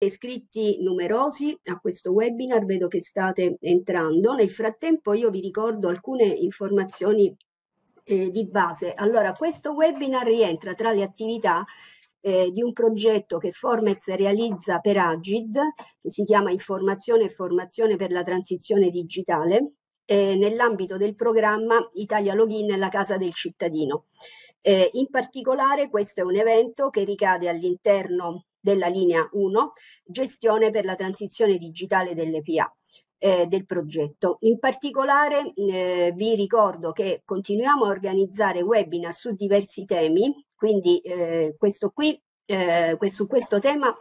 iscritti numerosi a questo webinar, vedo che state entrando. Nel frattempo io vi ricordo alcune informazioni eh, di base. Allora, questo webinar rientra tra le attività eh, di un progetto che Formez realizza per Agid, che si chiama Informazione e Formazione per la Transizione Digitale, eh, nell'ambito del programma Italia Login e la Casa del Cittadino. Eh, in particolare questo è un evento che ricade all'interno della linea 1, gestione per la transizione digitale delle PA. Eh, del progetto. In particolare eh, vi ricordo che continuiamo a organizzare webinar su diversi temi, quindi eh, questo qui, eh, su questo tema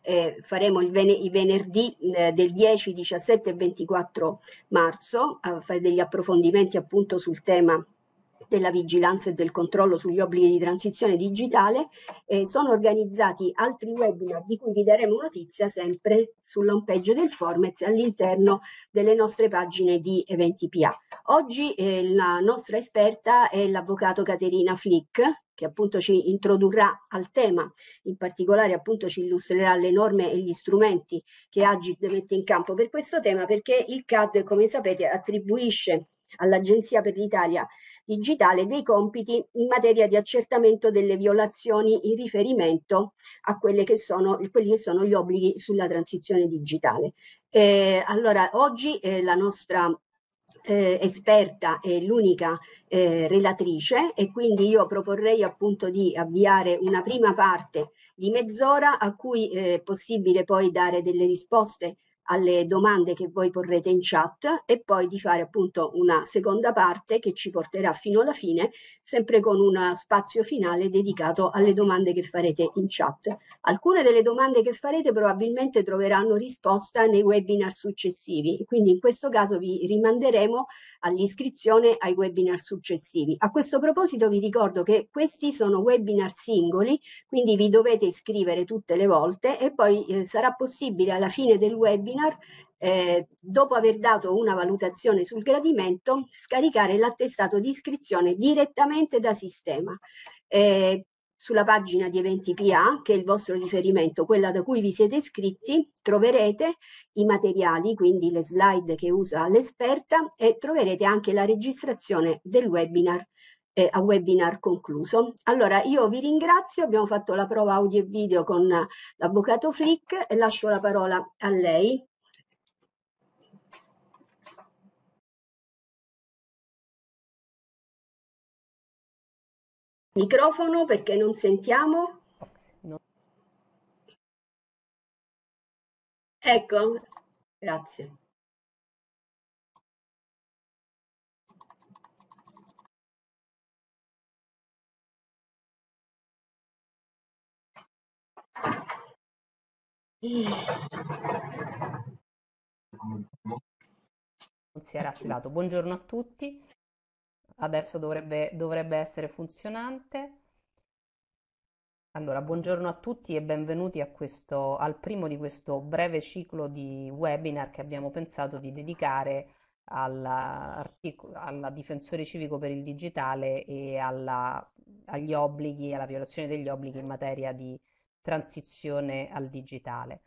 eh, faremo il ven- i venerdì eh, del 10, 17 e 24 marzo, a fare degli approfondimenti appunto sul tema della vigilanza e del controllo sugli obblighi di transizione digitale, eh, sono organizzati altri webinar di cui vi daremo notizia sempre sulla homepage del Formez all'interno delle nostre pagine di eventi PA. Oggi eh, la nostra esperta è l'avvocato Caterina Flick, che appunto ci introdurrà al tema, in particolare appunto ci illustrerà le norme e gli strumenti che Agit mette in campo per questo tema, perché il CAD, come sapete, attribuisce all'Agenzia per l'Italia digitale dei compiti in materia di accertamento delle violazioni in riferimento a quelli che sono, quelli che sono gli obblighi sulla transizione digitale. Eh, allora, oggi eh, la nostra eh, esperta è l'unica eh, relatrice e quindi io proporrei appunto di avviare una prima parte di mezz'ora a cui eh, è possibile poi dare delle risposte alle domande che voi porrete in chat e poi di fare appunto una seconda parte che ci porterà fino alla fine, sempre con uno spazio finale dedicato alle domande che farete in chat. Alcune delle domande che farete probabilmente troveranno risposta nei webinar successivi, quindi in questo caso vi rimanderemo all'iscrizione ai webinar successivi. A questo proposito vi ricordo che questi sono webinar singoli, quindi vi dovete iscrivere tutte le volte e poi eh, sarà possibile alla fine del webinar webinar, eh, dopo aver dato una valutazione sul gradimento, scaricare l'attestato di iscrizione direttamente da sistema. Eh, sulla pagina di eventi PA, che è il vostro riferimento, quella da cui vi siete iscritti, troverete i materiali, quindi le slide che usa l'esperta e troverete anche la registrazione del webinar eh, a webinar concluso. Allora io vi ringrazio, abbiamo fatto la prova audio e video con l'avvocato Flick e lascio la parola a lei. Microfono perché non sentiamo. No. Ecco, grazie. Non si era attivato. Buongiorno a tutti. Adesso dovrebbe, dovrebbe essere funzionante. Allora, buongiorno a tutti e benvenuti questo, al primo di questo breve ciclo di webinar che abbiamo pensato di dedicare alla, alla difensore civico per il digitale e alla, agli obblighi, alla violazione degli obblighi in materia di transizione al digitale.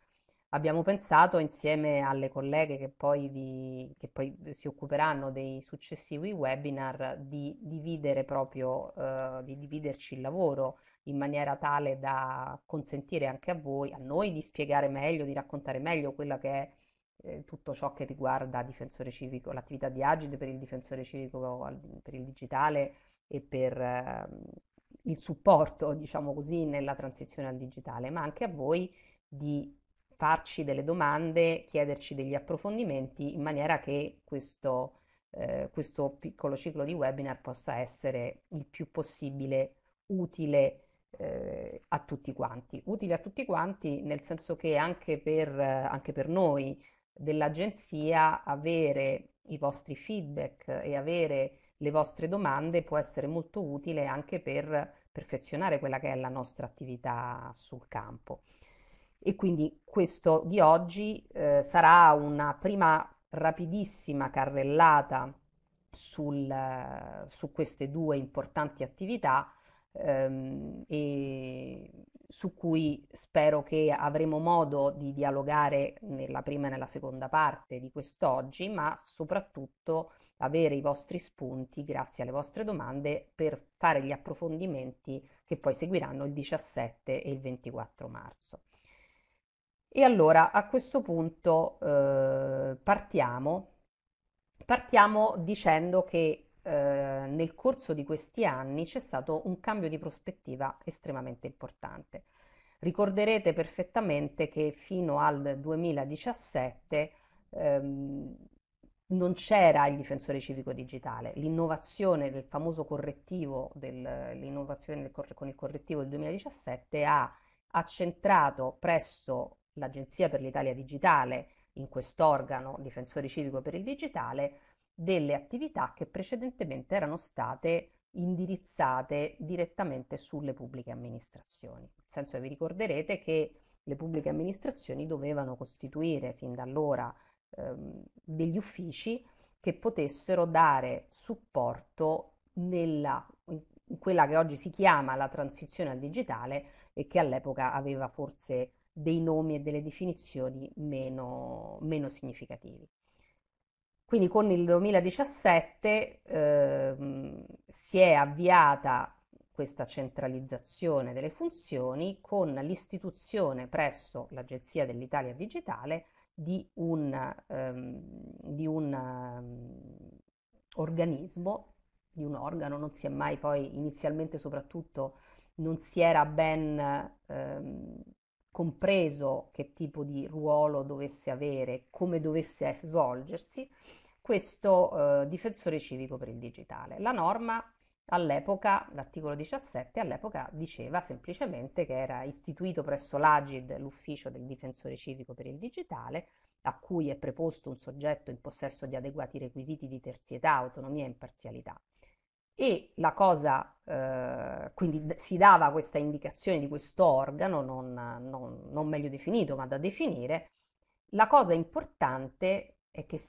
Abbiamo pensato insieme alle colleghe che poi, vi, che poi si occuperanno dei successivi webinar di dividere proprio, eh, di dividerci il lavoro in maniera tale da consentire anche a voi, a noi di spiegare meglio, di raccontare meglio quello che è eh, tutto ciò che riguarda difensore civico, l'attività di Agide per il difensore civico per il digitale e per, ehm, il supporto, diciamo così, nella transizione al digitale, ma anche a voi di farci delle domande, chiederci degli approfondimenti in maniera che questo, eh, questo piccolo ciclo di webinar possa essere il più possibile utile eh, a tutti quanti. Utile a tutti quanti nel senso che anche per, anche per noi dell'agenzia avere i vostri feedback e avere le vostre domande può essere molto utile anche per perfezionare quella che è la nostra attività sul campo. E quindi questo di oggi eh, sarà una prima rapidissima carrellata sul, su queste due importanti attività ehm, e su cui spero che avremo modo di dialogare nella prima e nella seconda parte di quest'oggi, ma soprattutto avere i vostri spunti grazie alle vostre domande per fare gli approfondimenti che poi seguiranno il 17 e il 24 marzo. E allora a questo punto eh, partiamo. Partiamo dicendo che eh, nel corso di questi anni c'è stato un cambio di prospettiva estremamente importante. Ricorderete perfettamente che fino al 2017 ehm, non c'era il difensore civico digitale, l'innovazione del famoso correttivo, dell'innovazione con il correttivo del 2017 ha accentrato presso l'Agenzia per l'Italia Digitale, in quest'organo difensore civico per il digitale, delle attività che precedentemente erano state indirizzate direttamente sulle pubbliche amministrazioni. Nel senso che vi ricorderete che le pubbliche amministrazioni dovevano costituire fin da allora ehm, degli uffici che potessero dare supporto nella, in quella che oggi si chiama la transizione al digitale e che all'epoca aveva forse dei nomi e delle definizioni meno, meno significativi. Quindi con il 2017 ehm, si è avviata questa centralizzazione delle funzioni con l'istituzione presso l'Agenzia dell'Italia Digitale di un, um, di un um, organismo, di un organo, non si è mai poi inizialmente soprattutto non si era ben um, compreso che tipo di ruolo dovesse avere, come dovesse svolgersi questo uh, difensore civico per il digitale. La norma All'epoca, l'articolo 17 all'epoca diceva semplicemente che era istituito presso l'Agid l'ufficio del difensore civico per il digitale, a cui è preposto un soggetto in possesso di adeguati requisiti di terzietà, autonomia e imparzialità. E la cosa, eh, quindi si dava questa indicazione di questo organo, non, non, non meglio definito, ma da definire. La cosa importante è è che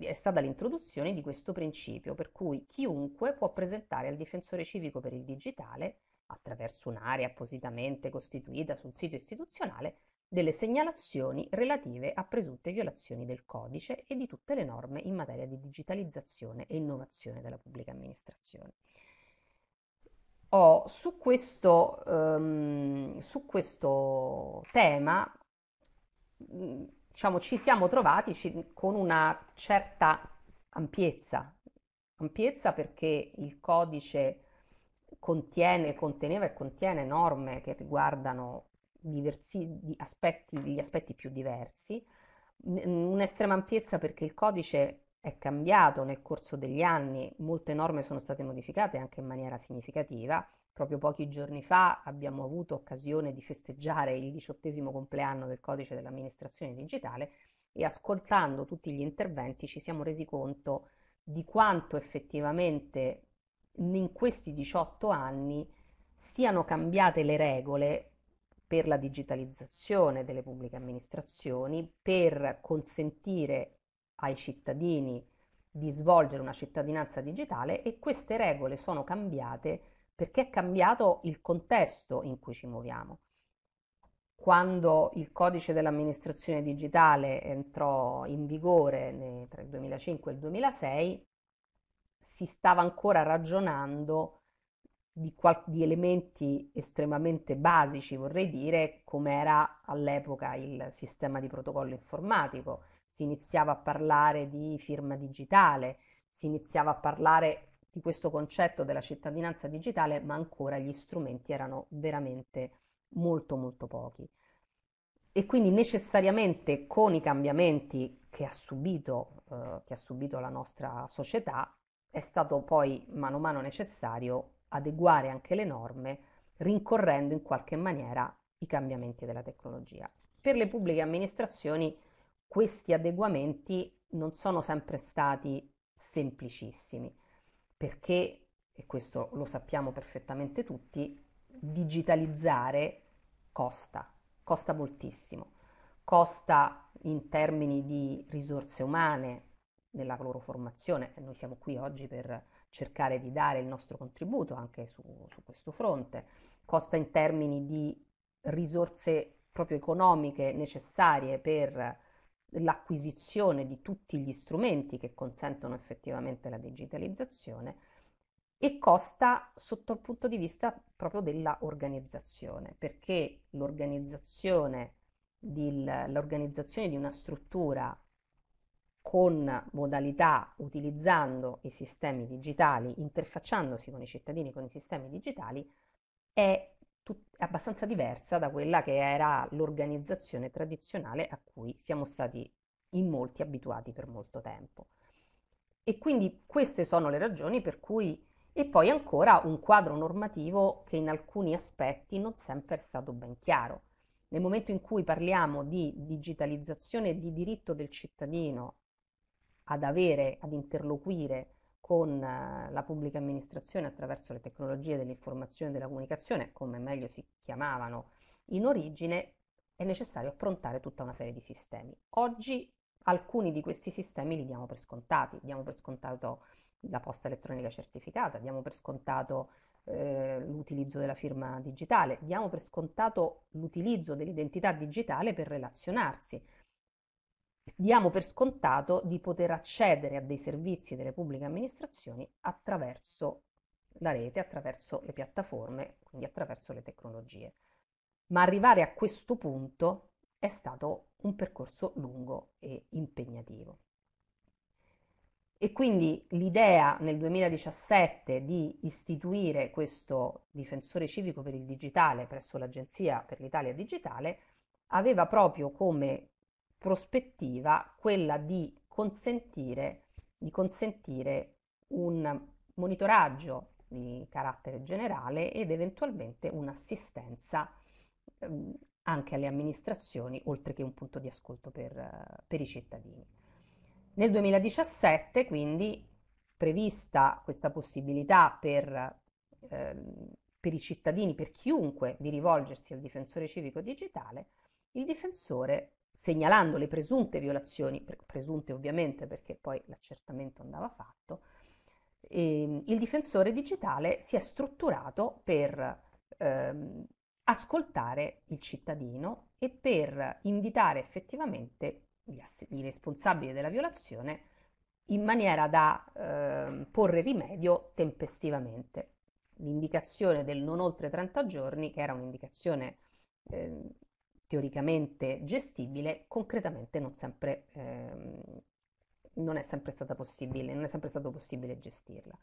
è stata l'introduzione di questo principio, per cui chiunque può presentare al difensore civico per il digitale, attraverso un'area appositamente costituita sul sito istituzionale, delle segnalazioni relative a presunte violazioni del codice e di tutte le norme in materia di digitalizzazione e innovazione della pubblica amministrazione. Ho su questo, um, su questo tema diciamo, ci siamo trovati ci, con una certa ampiezza, ampiezza perché il codice contiene, conteneva e contiene norme che riguardano diversi, aspetti, gli aspetti più diversi, un'estrema ampiezza perché il codice è cambiato nel corso degli anni, molte norme sono state modificate anche in maniera significativa Proprio pochi giorni fa abbiamo avuto occasione di festeggiare il diciottesimo compleanno del codice dell'amministrazione digitale e ascoltando tutti gli interventi ci siamo resi conto di quanto effettivamente in questi 18 anni siano cambiate le regole per la digitalizzazione delle pubbliche amministrazioni, per consentire ai cittadini di svolgere una cittadinanza digitale e queste regole sono cambiate perché è cambiato il contesto in cui ci muoviamo. Quando il codice dell'amministrazione digitale entrò in vigore tra il 2005 e il 2006, si stava ancora ragionando di, qual- di elementi estremamente basici, vorrei dire, come era all'epoca il sistema di protocollo informatico. Si iniziava a parlare di firma digitale, si iniziava a parlare di questo concetto della cittadinanza digitale, ma ancora gli strumenti erano veramente molto molto pochi. E quindi necessariamente con i cambiamenti che ha subito, eh, che ha subito la nostra società, è stato poi mano a mano necessario adeguare anche le norme, rincorrendo in qualche maniera i cambiamenti della tecnologia. Per le pubbliche amministrazioni questi adeguamenti non sono sempre stati semplicissimi perché, e questo lo sappiamo perfettamente tutti, digitalizzare costa, costa moltissimo, costa in termini di risorse umane nella loro formazione, noi siamo qui oggi per cercare di dare il nostro contributo anche su, su questo fronte, costa in termini di risorse proprio economiche necessarie per l'acquisizione di tutti gli strumenti che consentono effettivamente la digitalizzazione e costa sotto il punto di vista proprio dell'organizzazione, perché l'organizzazione di, l'organizzazione di una struttura con modalità utilizzando i sistemi digitali, interfacciandosi con i cittadini con i sistemi digitali, è tut- abbastanza diversa da quella che era l'organizzazione tradizionale a cui siamo stati in molti abituati per molto tempo. E quindi queste sono le ragioni per cui e poi ancora un quadro normativo che in alcuni aspetti non sempre è stato ben chiaro. Nel momento in cui parliamo di digitalizzazione di diritto del cittadino ad avere, ad interloquire con eh, la pubblica amministrazione attraverso le tecnologie dell'informazione e della comunicazione, come meglio si chiamavano in origine, è necessario approntare tutta una serie di sistemi. Oggi alcuni di questi sistemi li diamo per scontati, diamo per scontato la posta elettronica certificata, diamo per scontato eh, l'utilizzo della firma digitale, diamo per scontato l'utilizzo dell'identità digitale per relazionarsi diamo per scontato di poter accedere a dei servizi delle pubbliche amministrazioni attraverso la rete, attraverso le piattaforme, quindi attraverso le tecnologie. Ma arrivare a questo punto è stato un percorso lungo e impegnativo. E quindi l'idea nel 2017 di istituire questo difensore civico per il digitale presso l'Agenzia per l'Italia Digitale aveva proprio come prospettiva quella di consentire, di consentire un monitoraggio di carattere generale ed eventualmente un'assistenza ehm, anche alle amministrazioni, oltre che un punto di ascolto per, per i cittadini. Nel 2017 quindi prevista questa possibilità per, ehm, per i cittadini, per chiunque, di rivolgersi al difensore civico digitale, il difensore segnalando le presunte violazioni, presunte ovviamente perché poi l'accertamento andava fatto, ehm, il difensore digitale si è strutturato per ehm, ascoltare il cittadino e per invitare effettivamente gli, ass- i responsabili della violazione in maniera da eh, porre rimedio tempestivamente. L'indicazione del non oltre 30 giorni, che era un'indicazione eh, teoricamente gestibile, concretamente non, sempre, ehm, non, è sempre stata possibile, non è sempre stato possibile gestirla.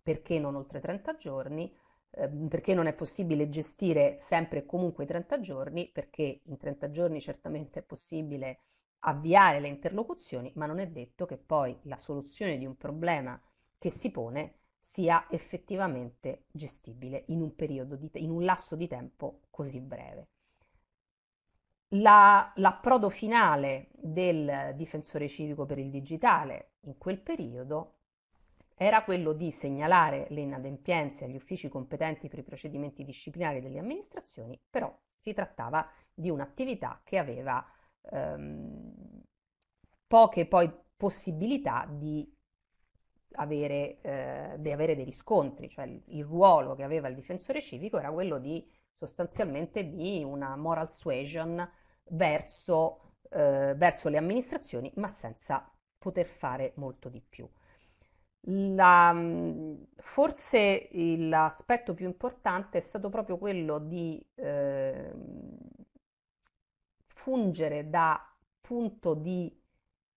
Perché non oltre 30 giorni? Eh, perché non è possibile gestire sempre e comunque i 30 giorni? Perché in 30 giorni certamente è possibile avviare le interlocuzioni, ma non è detto che poi la soluzione di un problema che si pone sia effettivamente gestibile in un, periodo di, in un lasso di tempo così breve. La, l'approdo finale del difensore civico per il digitale in quel periodo era quello di segnalare le inadempienze agli uffici competenti per i procedimenti disciplinari delle amministrazioni, però si trattava di un'attività che aveva ehm, poche poi possibilità di avere, eh, di avere dei riscontri, cioè il, il ruolo che aveva il difensore civico era quello di sostanzialmente di una moral suasion verso, eh, verso le amministrazioni, ma senza poter fare molto di più. La, mm, forse l'aspetto più importante è stato proprio quello di eh, fungere da punto di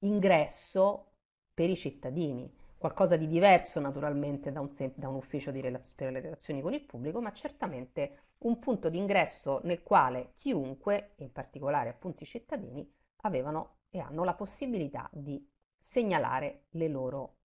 ingresso per i cittadini, qualcosa di diverso naturalmente da un, da un ufficio di relaz- per le relazioni con il pubblico, ma certamente un punto d'ingresso nel quale chiunque, in particolare appunto i cittadini, avevano e hanno la possibilità di segnalare le loro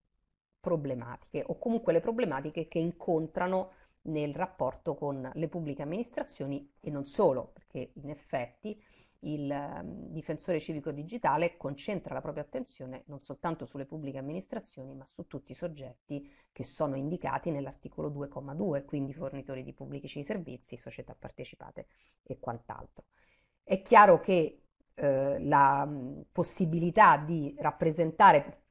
problematiche o comunque le problematiche che incontrano nel rapporto con le pubbliche amministrazioni e non solo, perché in effetti il ehm, difensore civico digitale concentra la propria attenzione non soltanto sulle pubbliche amministrazioni, ma su tutti i soggetti che sono indicati nell'articolo 2,2, quindi fornitori di pubblici servizi, società partecipate e quant'altro. È chiaro che eh, la possibilità di rappresentare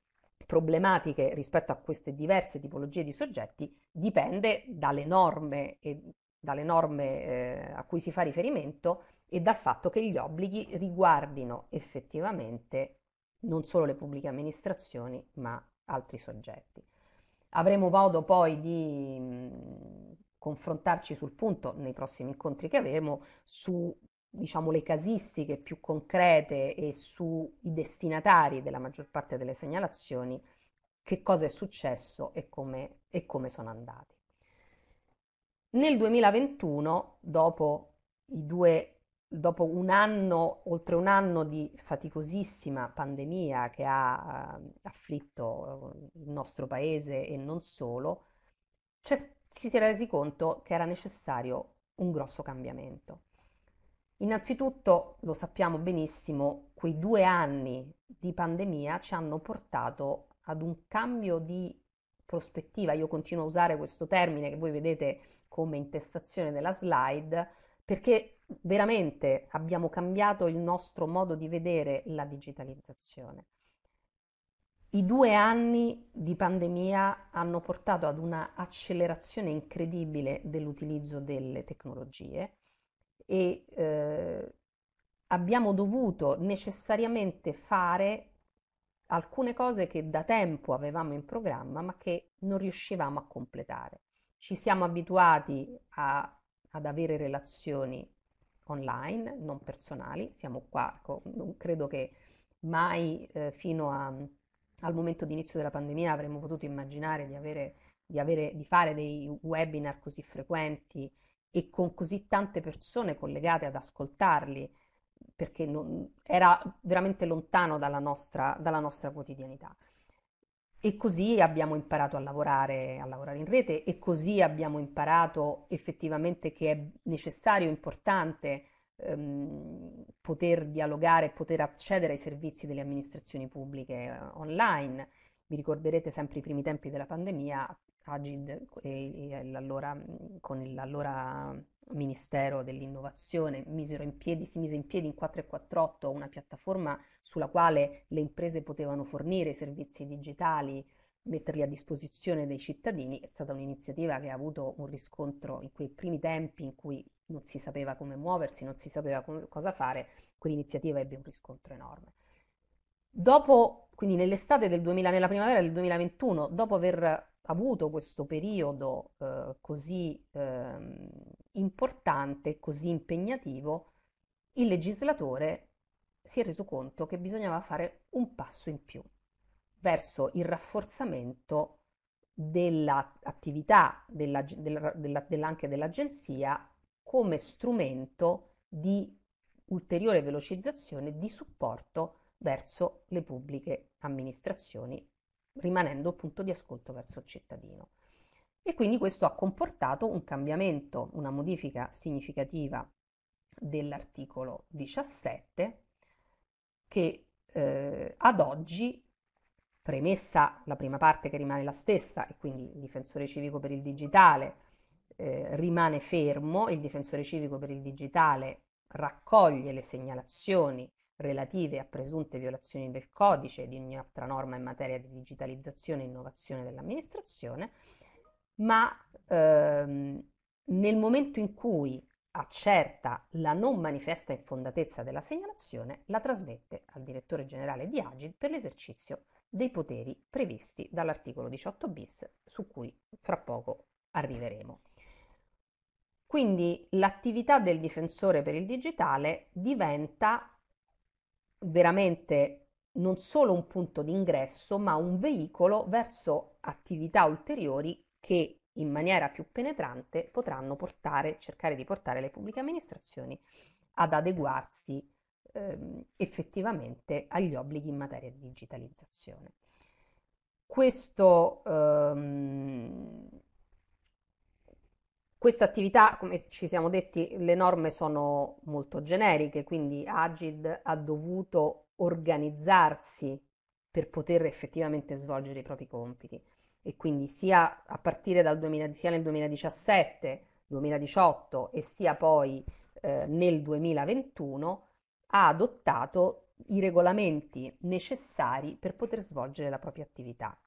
problematiche rispetto a queste diverse tipologie di soggetti dipende dalle norme, e, dalle norme eh, a cui si fa riferimento e dal fatto che gli obblighi riguardino effettivamente non solo le pubbliche amministrazioni, ma altri soggetti. Avremo modo poi di confrontarci sul punto nei prossimi incontri che avremo su diciamo, le casistiche più concrete e sui destinatari della maggior parte delle segnalazioni, che cosa è successo e come, e come sono andati. Nel 2021, dopo i due dopo un anno, oltre un anno di faticosissima pandemia che ha eh, afflitto eh, il nostro paese e non solo, si si era resi conto che era necessario un grosso cambiamento. Innanzitutto, lo sappiamo benissimo, quei due anni di pandemia ci hanno portato ad un cambio di prospettiva. Io continuo a usare questo termine che voi vedete come intestazione della slide, perché veramente abbiamo cambiato il nostro modo di vedere la digitalizzazione. I due anni di pandemia hanno portato ad una accelerazione incredibile dell'utilizzo delle tecnologie e eh, abbiamo dovuto necessariamente fare alcune cose che da tempo avevamo in programma ma che non riuscivamo a completare. Ci siamo abituati a ad avere relazioni online, non personali, siamo qua, non credo che mai eh, fino a, al momento di inizio della pandemia avremmo potuto immaginare di, avere, di, avere, di fare dei webinar così frequenti e con così tante persone collegate ad ascoltarli, perché non, era veramente lontano dalla nostra, dalla nostra quotidianità. E così abbiamo imparato a lavorare, a lavorare in rete e così abbiamo imparato effettivamente che è necessario, importante ehm, poter dialogare, poter accedere ai servizi delle amministrazioni pubbliche eh, online. Vi ricorderete sempre i primi tempi della pandemia, Agid con l'allora Ministero dell'Innovazione piedi, si mise in piedi in 448 una piattaforma sulla quale le imprese potevano fornire i servizi digitali, metterli a disposizione dei cittadini, è stata un'iniziativa che ha avuto un riscontro in quei primi tempi in cui non si sapeva come muoversi, non si sapeva come, cosa fare, quell'iniziativa ebbe un riscontro enorme. Dopo, quindi nell'estate del 2000, nella primavera del 2021, dopo aver avuto questo periodo eh, così eh, importante, così impegnativo, il legislatore si è reso conto che bisognava fare un passo in più verso il rafforzamento dell'attività della, della, della, della, anche dell'agenzia come strumento di ulteriore velocizzazione di supporto verso le pubbliche amministrazioni rimanendo punto di ascolto verso il cittadino. E quindi questo ha comportato un cambiamento, una modifica significativa dell'articolo 17 che eh, ad oggi, premessa la prima parte che rimane la stessa e quindi il difensore civico per il digitale eh, rimane fermo, il difensore civico per il digitale raccoglie le segnalazioni relative a presunte violazioni del codice e di ogni altra norma in materia di digitalizzazione e innovazione dell'amministrazione, ma ehm, nel momento in cui accerta la non manifesta infondatezza della segnalazione, la trasmette al direttore generale di Agid per l'esercizio dei poteri previsti dall'articolo 18 bis, su cui fra poco arriveremo. Quindi l'attività del difensore per il digitale diventa veramente non solo un punto d'ingresso, ma un veicolo verso attività ulteriori che in maniera più penetrante potranno portare, cercare di portare le pubbliche amministrazioni ad adeguarsi ehm, effettivamente agli obblighi in materia di digitalizzazione. Questo ehm, questa attività, come ci siamo detti, le norme sono molto generiche, quindi Agid ha dovuto organizzarsi per poter effettivamente svolgere i propri compiti e quindi sia a partire dal 2000, sia nel 2017, 2018 e sia poi eh, nel 2021 ha adottato i regolamenti necessari per poter svolgere la propria attività.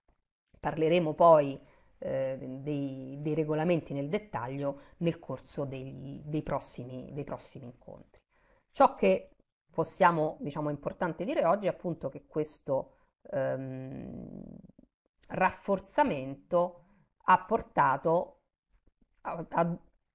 Parleremo poi eh, dei, dei, regolamenti nel dettaglio nel corso degli, dei, prossimi, dei, prossimi, incontri. Ciò che possiamo, diciamo, è importante dire oggi è appunto che questo ehm, rafforzamento ha portato, a,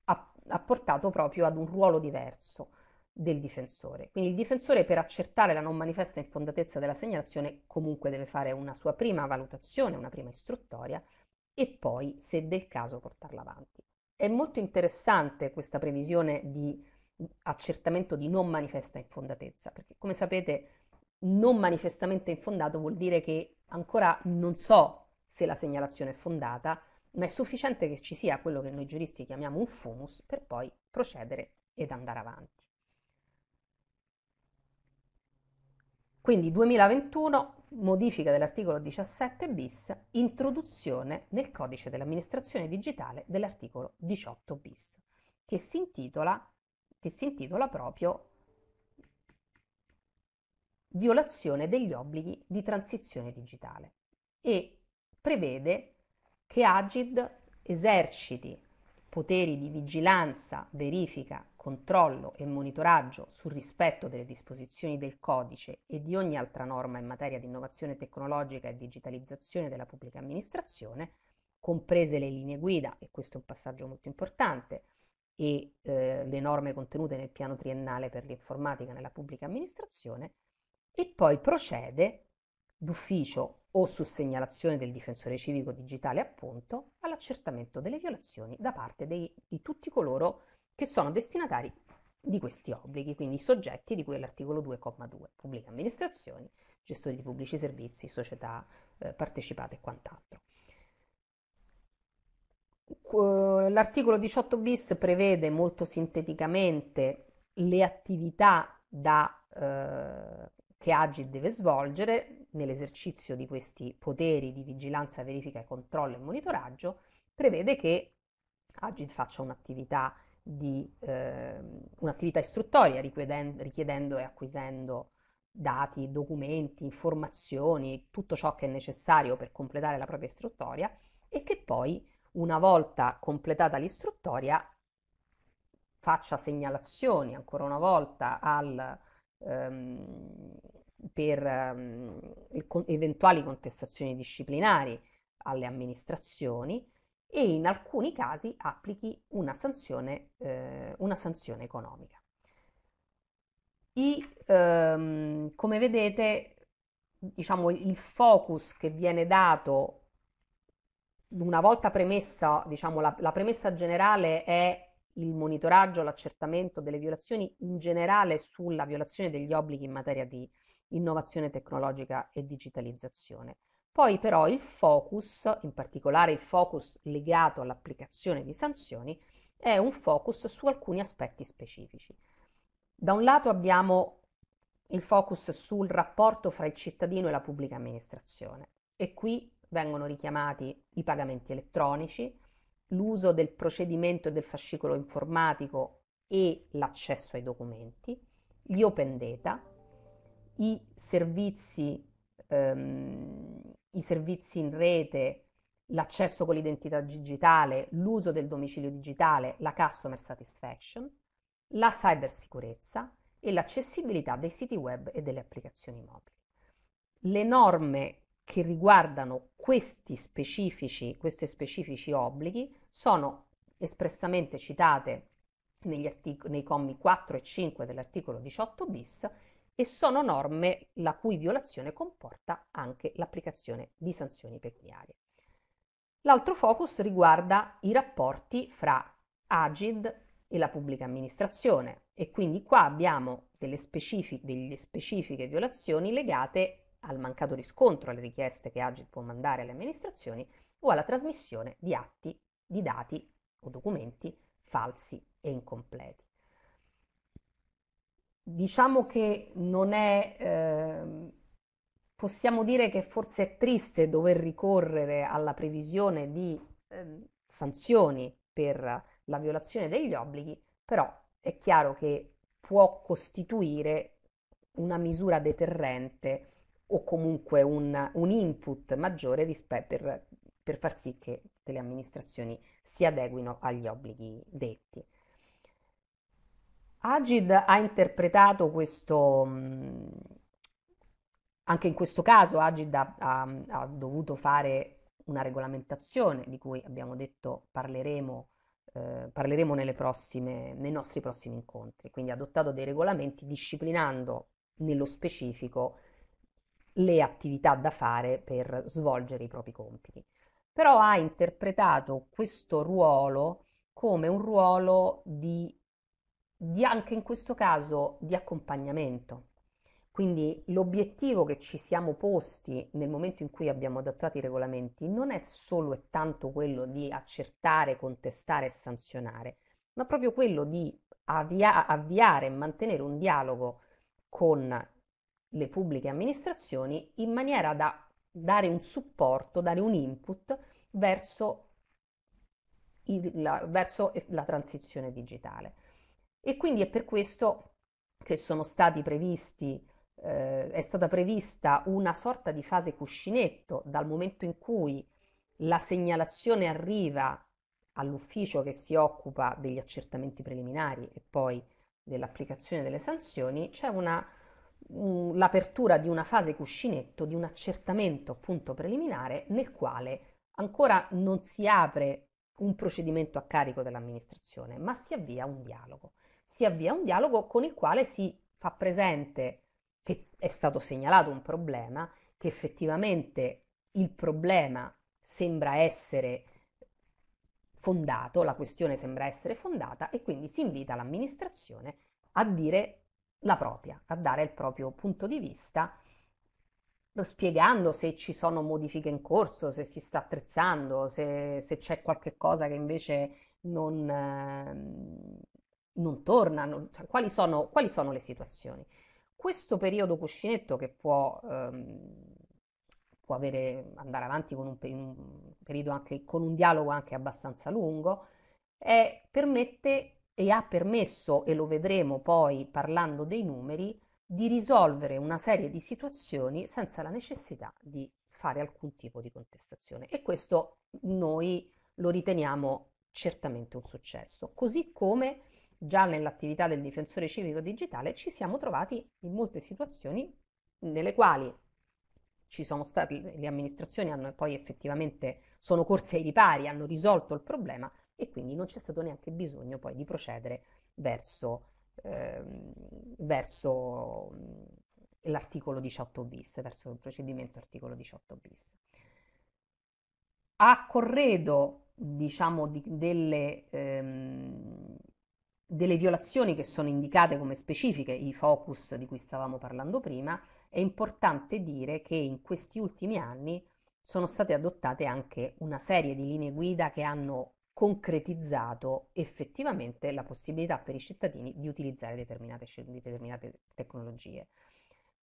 a, ha portato proprio ad un ruolo diverso del difensore. Quindi il difensore per accertare la non manifesta infondatezza della segnalazione comunque deve fare una sua prima valutazione, una prima istruttoria e poi, se del caso, portarla avanti. È molto interessante questa previsione di mhmm, accertamento di non manifesta infondatezza, perché come sapete non manifestamente infondato vuol dire che ancora non so se la segnalazione è fondata, ma è sufficiente che ci sia quello che noi giuristi chiamiamo un fumus per poi procedere ed andare avanti. Quindi 2021 modifica dell'articolo 17 bis, introduzione nel codice dell'amministrazione digitale dell'articolo 18 bis, che si intitola, che si intitola proprio violazione degli obblighi di transizione digitale e prevede che Agid eserciti poteri di vigilanza, verifica controllo e monitoraggio sul rispetto delle disposizioni del codice e di ogni altra norma in materia di innovazione tecnologica e digitalizzazione della pubblica amministrazione, comprese le linee guida, e questo è un passaggio molto importante, e eh, le norme contenute nel piano triennale per l'informatica nella pubblica amministrazione, e poi procede d'ufficio o su segnalazione del difensore civico digitale appunto all'accertamento delle violazioni da parte dei, di tutti coloro che che sono destinatari di questi obblighi, quindi i soggetti di cui all'articolo 2,2, pubbliche amministrazioni, gestori di pubblici servizi, società eh, partecipate e quant'altro. L'articolo 18 bis prevede molto sinteticamente le attività da, eh, che Agid deve svolgere nell'esercizio di questi poteri di vigilanza, verifica, controllo e monitoraggio, prevede che Agid faccia un'attività di eh, un'attività istruttoria richiedendo e acquisendo dati, documenti, informazioni, tutto ciò che è necessario per completare la propria istruttoria e che poi una volta completata l'istruttoria faccia segnalazioni ancora una volta al, ehm, per ehm, con- eventuali contestazioni disciplinari alle amministrazioni e in alcuni casi applichi una sanzione, eh, una sanzione economica. I, ehm, come vedete, diciamo, il focus che viene dato una volta premessa, diciamo, la, la premessa generale è il monitoraggio, l'accertamento delle violazioni in generale sulla violazione degli obblighi in materia di innovazione tecnologica e digitalizzazione. Poi però il focus, in particolare il focus legato all'applicazione di sanzioni, è un focus su alcuni aspetti specifici. Da un lato abbiamo il focus sul rapporto fra il cittadino e la pubblica amministrazione e qui vengono richiamati i pagamenti elettronici, l'uso del procedimento e del fascicolo informatico e l'accesso ai documenti, gli open data, i servizi ehm, i servizi in rete, l'accesso con l'identità digitale, l'uso del domicilio digitale, la customer satisfaction, la cybersicurezza e l'accessibilità dei siti web e delle applicazioni mobili. Le norme che riguardano questi specifici, questi specifici obblighi sono espressamente citate negli artic- nei commi 4 e 5 dell'articolo 18 bis e sono norme la cui violazione comporta anche l'applicazione di sanzioni pecuniarie. L'altro focus riguarda i rapporti fra Agid e la pubblica amministrazione e quindi qua abbiamo delle, specific- delle specifiche violazioni legate al mancato riscontro alle richieste che Agid può mandare alle amministrazioni o alla trasmissione di atti, di dati o documenti falsi e incompleti diciamo che non è, eh, possiamo dire che forse è triste dover ricorrere alla previsione di eh, sanzioni per la violazione degli obblighi, però è chiaro che può costituire una misura deterrente o comunque un, un input maggiore rispetto per, per far sì che le amministrazioni si adeguino agli obblighi detti. Agid ha interpretato questo, mm, anche in questo caso Agid ha, ha, ha dovuto fare una regolamentazione di cui abbiamo detto parleremo, eh, parleremo prossime, nei nostri prossimi incontri, quindi ha adottato dei regolamenti disciplinando nello specifico le attività da fare per svolgere i propri compiti. Però ha interpretato questo ruolo come un ruolo di di, anche in questo caso di accompagnamento. Quindi l'obiettivo che ci siamo posti nel momento in cui abbiamo adattato i regolamenti non è solo e tanto quello di accertare, contestare e sanzionare, ma proprio quello di avvia- avviare e mantenere un dialogo con le pubbliche amministrazioni in maniera da dare un supporto, dare un input verso, il, la, verso la transizione digitale. E quindi è per questo che sono stati previsti eh, è stata prevista una sorta di fase cuscinetto dal momento in cui la segnalazione arriva all'ufficio che si occupa degli accertamenti preliminari e poi dell'applicazione delle sanzioni, c'è una, l'apertura di una fase cuscinetto, di un accertamento appunto preliminare nel quale ancora non si apre un procedimento a carico dell'amministrazione, ma si avvia un dialogo si avvia un dialogo con il quale si fa presente che è stato segnalato un problema, che effettivamente il problema sembra essere fondato, la questione sembra essere fondata e quindi si invita l'amministrazione a dire la propria, a dare il proprio punto di vista, spiegando se ci sono modifiche in corso, se si sta attrezzando, se, se c'è qualche cosa che invece non, eh, non tornano, cioè, quali, sono, quali, sono, le situazioni. Questo periodo cuscinetto che può, ehm, può avere, andare avanti con un, un periodo anche, con un dialogo anche abbastanza lungo, è, permette e ha permesso, e lo vedremo poi parlando dei numeri, di risolvere una serie di situazioni senza la necessità di fare alcun tipo di contestazione. E questo noi lo riteniamo certamente un successo, così come già nell'attività del difensore civico digitale ci siamo trovati in molte situazioni nelle quali ci sono state, le amministrazioni hanno poi effettivamente sono corse ai ripari, hanno risolto il problema e quindi non c'è stato neanche bisogno poi di procedere verso, ehm, verso l'articolo 18 bis, verso il procedimento articolo 18 bis. A corredo diciamo, di, delle, ehm, delle violazioni che sono indicate come specifiche, i focus di cui stavamo parlando prima, è importante dire che in questi ultimi anni sono state adottate anche una serie di linee guida che hanno concretizzato effettivamente la possibilità per i cittadini di utilizzare determinate, determinate tecnologie.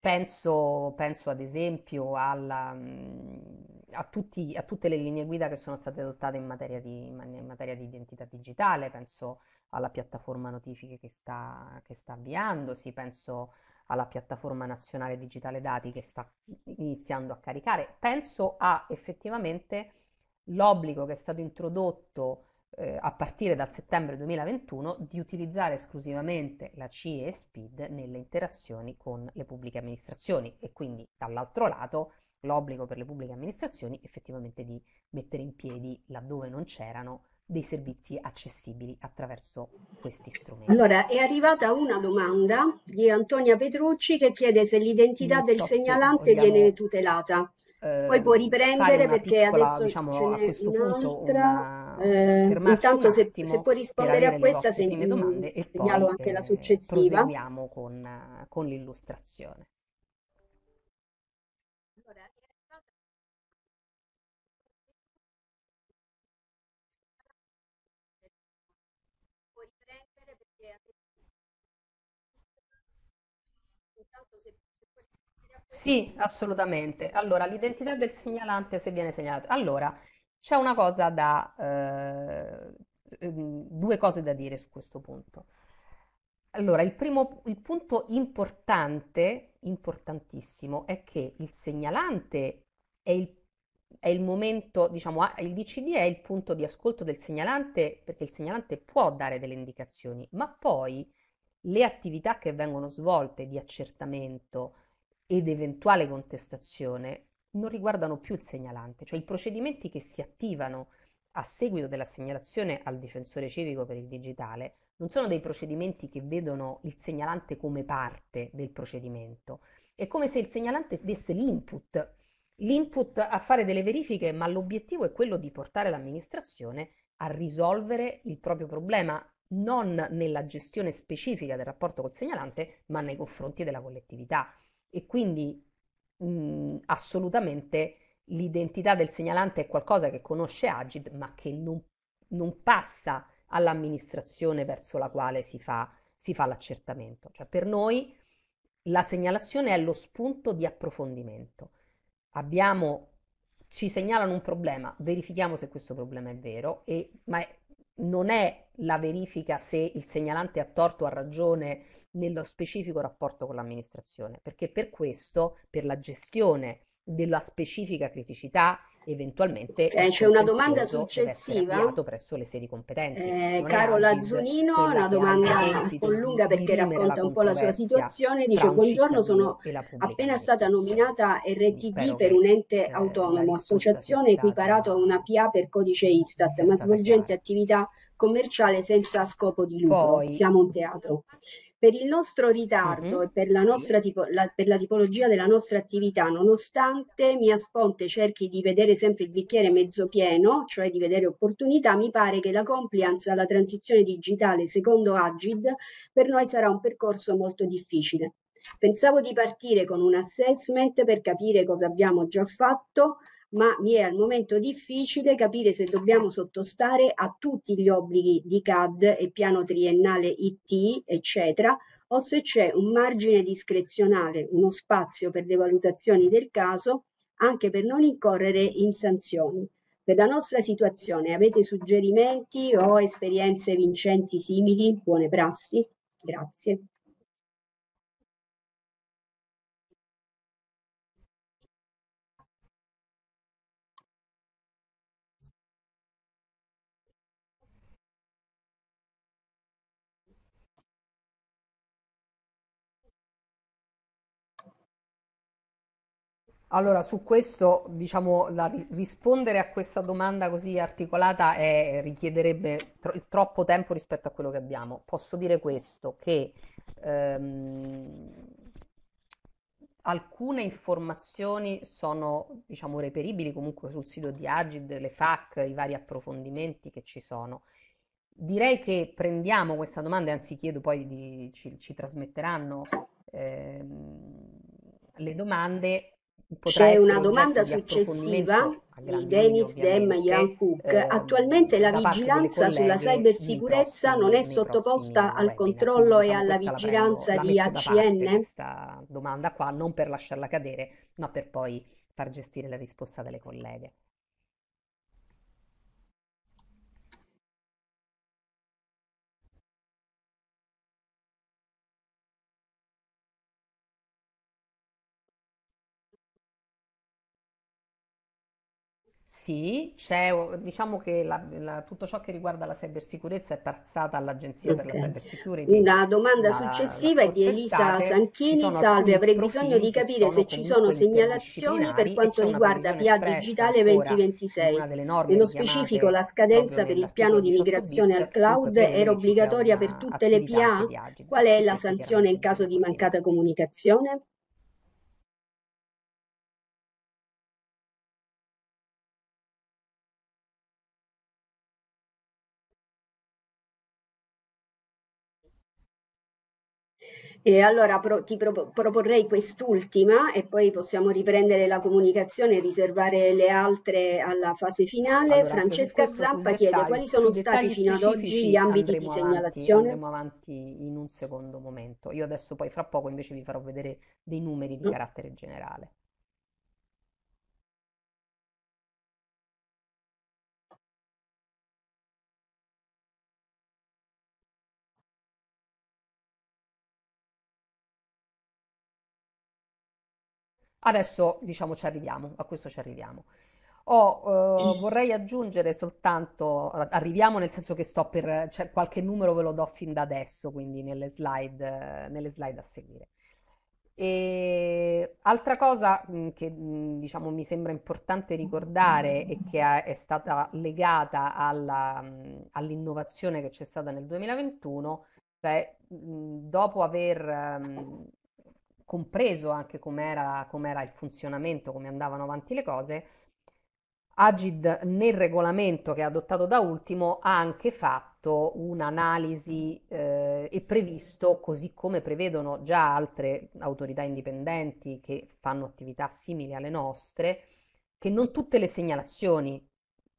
Penso, penso, ad esempio alla, mhmm, a, tutti, a, tutte le linee guida che sono state adottate in materia, di, in materia di identità digitale, penso alla piattaforma notifiche che sta, che sta avviandosi, penso alla piattaforma nazionale digitale dati che sta iniziando a caricare, penso a effettivamente l'obbligo che è stato introdotto eh, a partire dal settembre 2021 di utilizzare esclusivamente la CIE e SPID nelle interazioni con le pubbliche amministrazioni e quindi dall'altro lato l'obbligo per le pubbliche amministrazioni effettivamente di mettere in piedi laddove non c'erano dei servizi accessibili attraverso questi strumenti. Allora è arrivata una domanda di Antonia Petrucci che chiede se l'identità so del segnalante vogliamo... viene tutelata eh, Poi puoi ehm, riprendere perché piccola, adesso diciamo, a questo punto una... eh, intanto se, se, puoi rispondere a questa se prime mm, domande e segnalo poi, anche la eh, successiva. proseguiamo con, con l'illustrazione. Sì, assolutamente. Allora, l'identità del segnalante se viene segnalato. Allora, c'è una cosa da, eh, ehm, due cose da dire su questo punto. Allora, il primo, il punto importante, importantissimo, è che il segnalante è il, è il momento, diciamo, il DCD è il punto di ascolto del segnalante, perché il segnalante può dare delle indicazioni, ma poi le attività che vengono svolte di accertamento, ed eventuale contestazione non riguardano più il segnalante, cioè i procedimenti che si attivano a seguito della segnalazione al difensore civico per il digitale non sono dei procedimenti che vedono il segnalante come parte del procedimento, è come se il segnalante desse l'input, l'input a fare delle verifiche, ma l'obiettivo è quello di portare l'amministrazione a risolvere il proprio problema non nella gestione specifica del rapporto col segnalante, ma nei confronti della collettività e quindi mh, mhmm, assolutamente l'identità del segnalante è qualcosa che conosce Agid ma che non, non passa all'amministrazione verso la quale si fa, si fa l'accertamento. Cioè per noi la segnalazione è lo spunto di approfondimento. Abbiamo, ci segnalano un problema, verifichiamo se questo problema è vero, e, ma non è la verifica se il segnalante ha torto o ha ragione nello specifico rapporto con l'amministrazione, perché per questo, per la gestione della specifica criticità, eventualmente eh, c'è una domanda successiva presso le sedi competenti. Eh, caro Lazzunino, una domanda un po' lunga perché racconta un po' la sua situazione, dice buongiorno, sono appena stata nominata RTD per un ente eh, autonomo, associazione equiparato a una PA per codice Istat, ma svolgente attività commerciale senza scopo di lucro. Poi, Siamo un teatro per il nostro ritardo mm-hmm. e per la, nostra, tipo, la, per la, tipologia della nostra attività, nonostante Mia Sponte cerchi di vedere sempre il bicchiere mezzo pieno, cioè di vedere opportunità, mi pare che la compliance alla transizione digitale secondo Agid per noi sarà un percorso molto difficile. Pensavo di partire con un assessment per capire cosa abbiamo già fatto, ma mi è al momento difficile capire se dobbiamo sottostare a tutti gli obblighi di CAD e piano triennale IT, eccetera, o se c'è un margine discrezionale, uno spazio per le valutazioni del caso, anche per non incorrere in sanzioni. Per la nostra situazione avete suggerimenti o esperienze vincenti simili, buone prassi? Grazie. Allora, su questo, diciamo, la rispondere a questa domanda così articolata è- richiederebbe tro- troppo tempo rispetto a quello che abbiamo. Posso dire questo, che ehm, alcune informazioni sono, diciamo, reperibili comunque sul sito di Agid, le FAC, i vari approfondimenti che ci sono. Direi che prendiamo questa domanda, anzi chiedo poi di- ci, ci trasmetteranno ehm, le domande c'è una domanda successiva di Dennis Dem Young Cook. Attualmente la vigilanza sulla cybersicurezza non è sottoposta al controllo e diciamo alla vigilanza di ACN? Questa domanda qua, non per lasciarla cadere, ma per poi far gestire la risposta delle colleghe. Sì, oh, diciamo che la- la- tutto ciò che riguarda la cybersicurezza è passata all'Agenzia per la Ok. Cybersecurity La domanda la, la successiva è di Elisa Sanchini. Salve, avrei bisogno di capire se ci sono segnalazioni per quanto riguarda PA Digitale 2026. Nello specifico, la scadenza per il piano di migrazione al cloud era obbligatoria per tutte le PA? Qual è la sanzione in caso di mancata comunicazione? E allora pro, ti pro, proporrei quest'ultima e poi possiamo riprendere la comunicazione e riservare le altre alla fase finale. Allora, Francesca Zappa chiede quali sono stati fino ad oggi gli ambiti di segnalazione. Avanti, andremo avanti in un secondo momento. Io adesso poi fra poco invece vi farò vedere dei numeri di no. Mm. carattere generale. Adesso, diciamo, ci arriviamo, a questo ci arriviamo. Oh, eh, vorrei aggiungere soltanto, arriviamo nel senso che sto per, cioè, qualche numero ve lo do fin da adesso, quindi nelle slide, nelle slide a seguire. E altra cosa mm, che mm, diciamo, mi sembra importante ricordare e che è stata legata mm, all'innovazione all che c'è stata nel 2021, cioè dopo aver compreso anche com'era, com'era il funzionamento, come andavano avanti le cose, Agid nel regolamento che ha adottato da ultimo ha anche fatto un'analisi eh, e previsto, così come prevedono già altre autorità indipendenti che fanno attività simili alle nostre, che non tutte le segnalazioni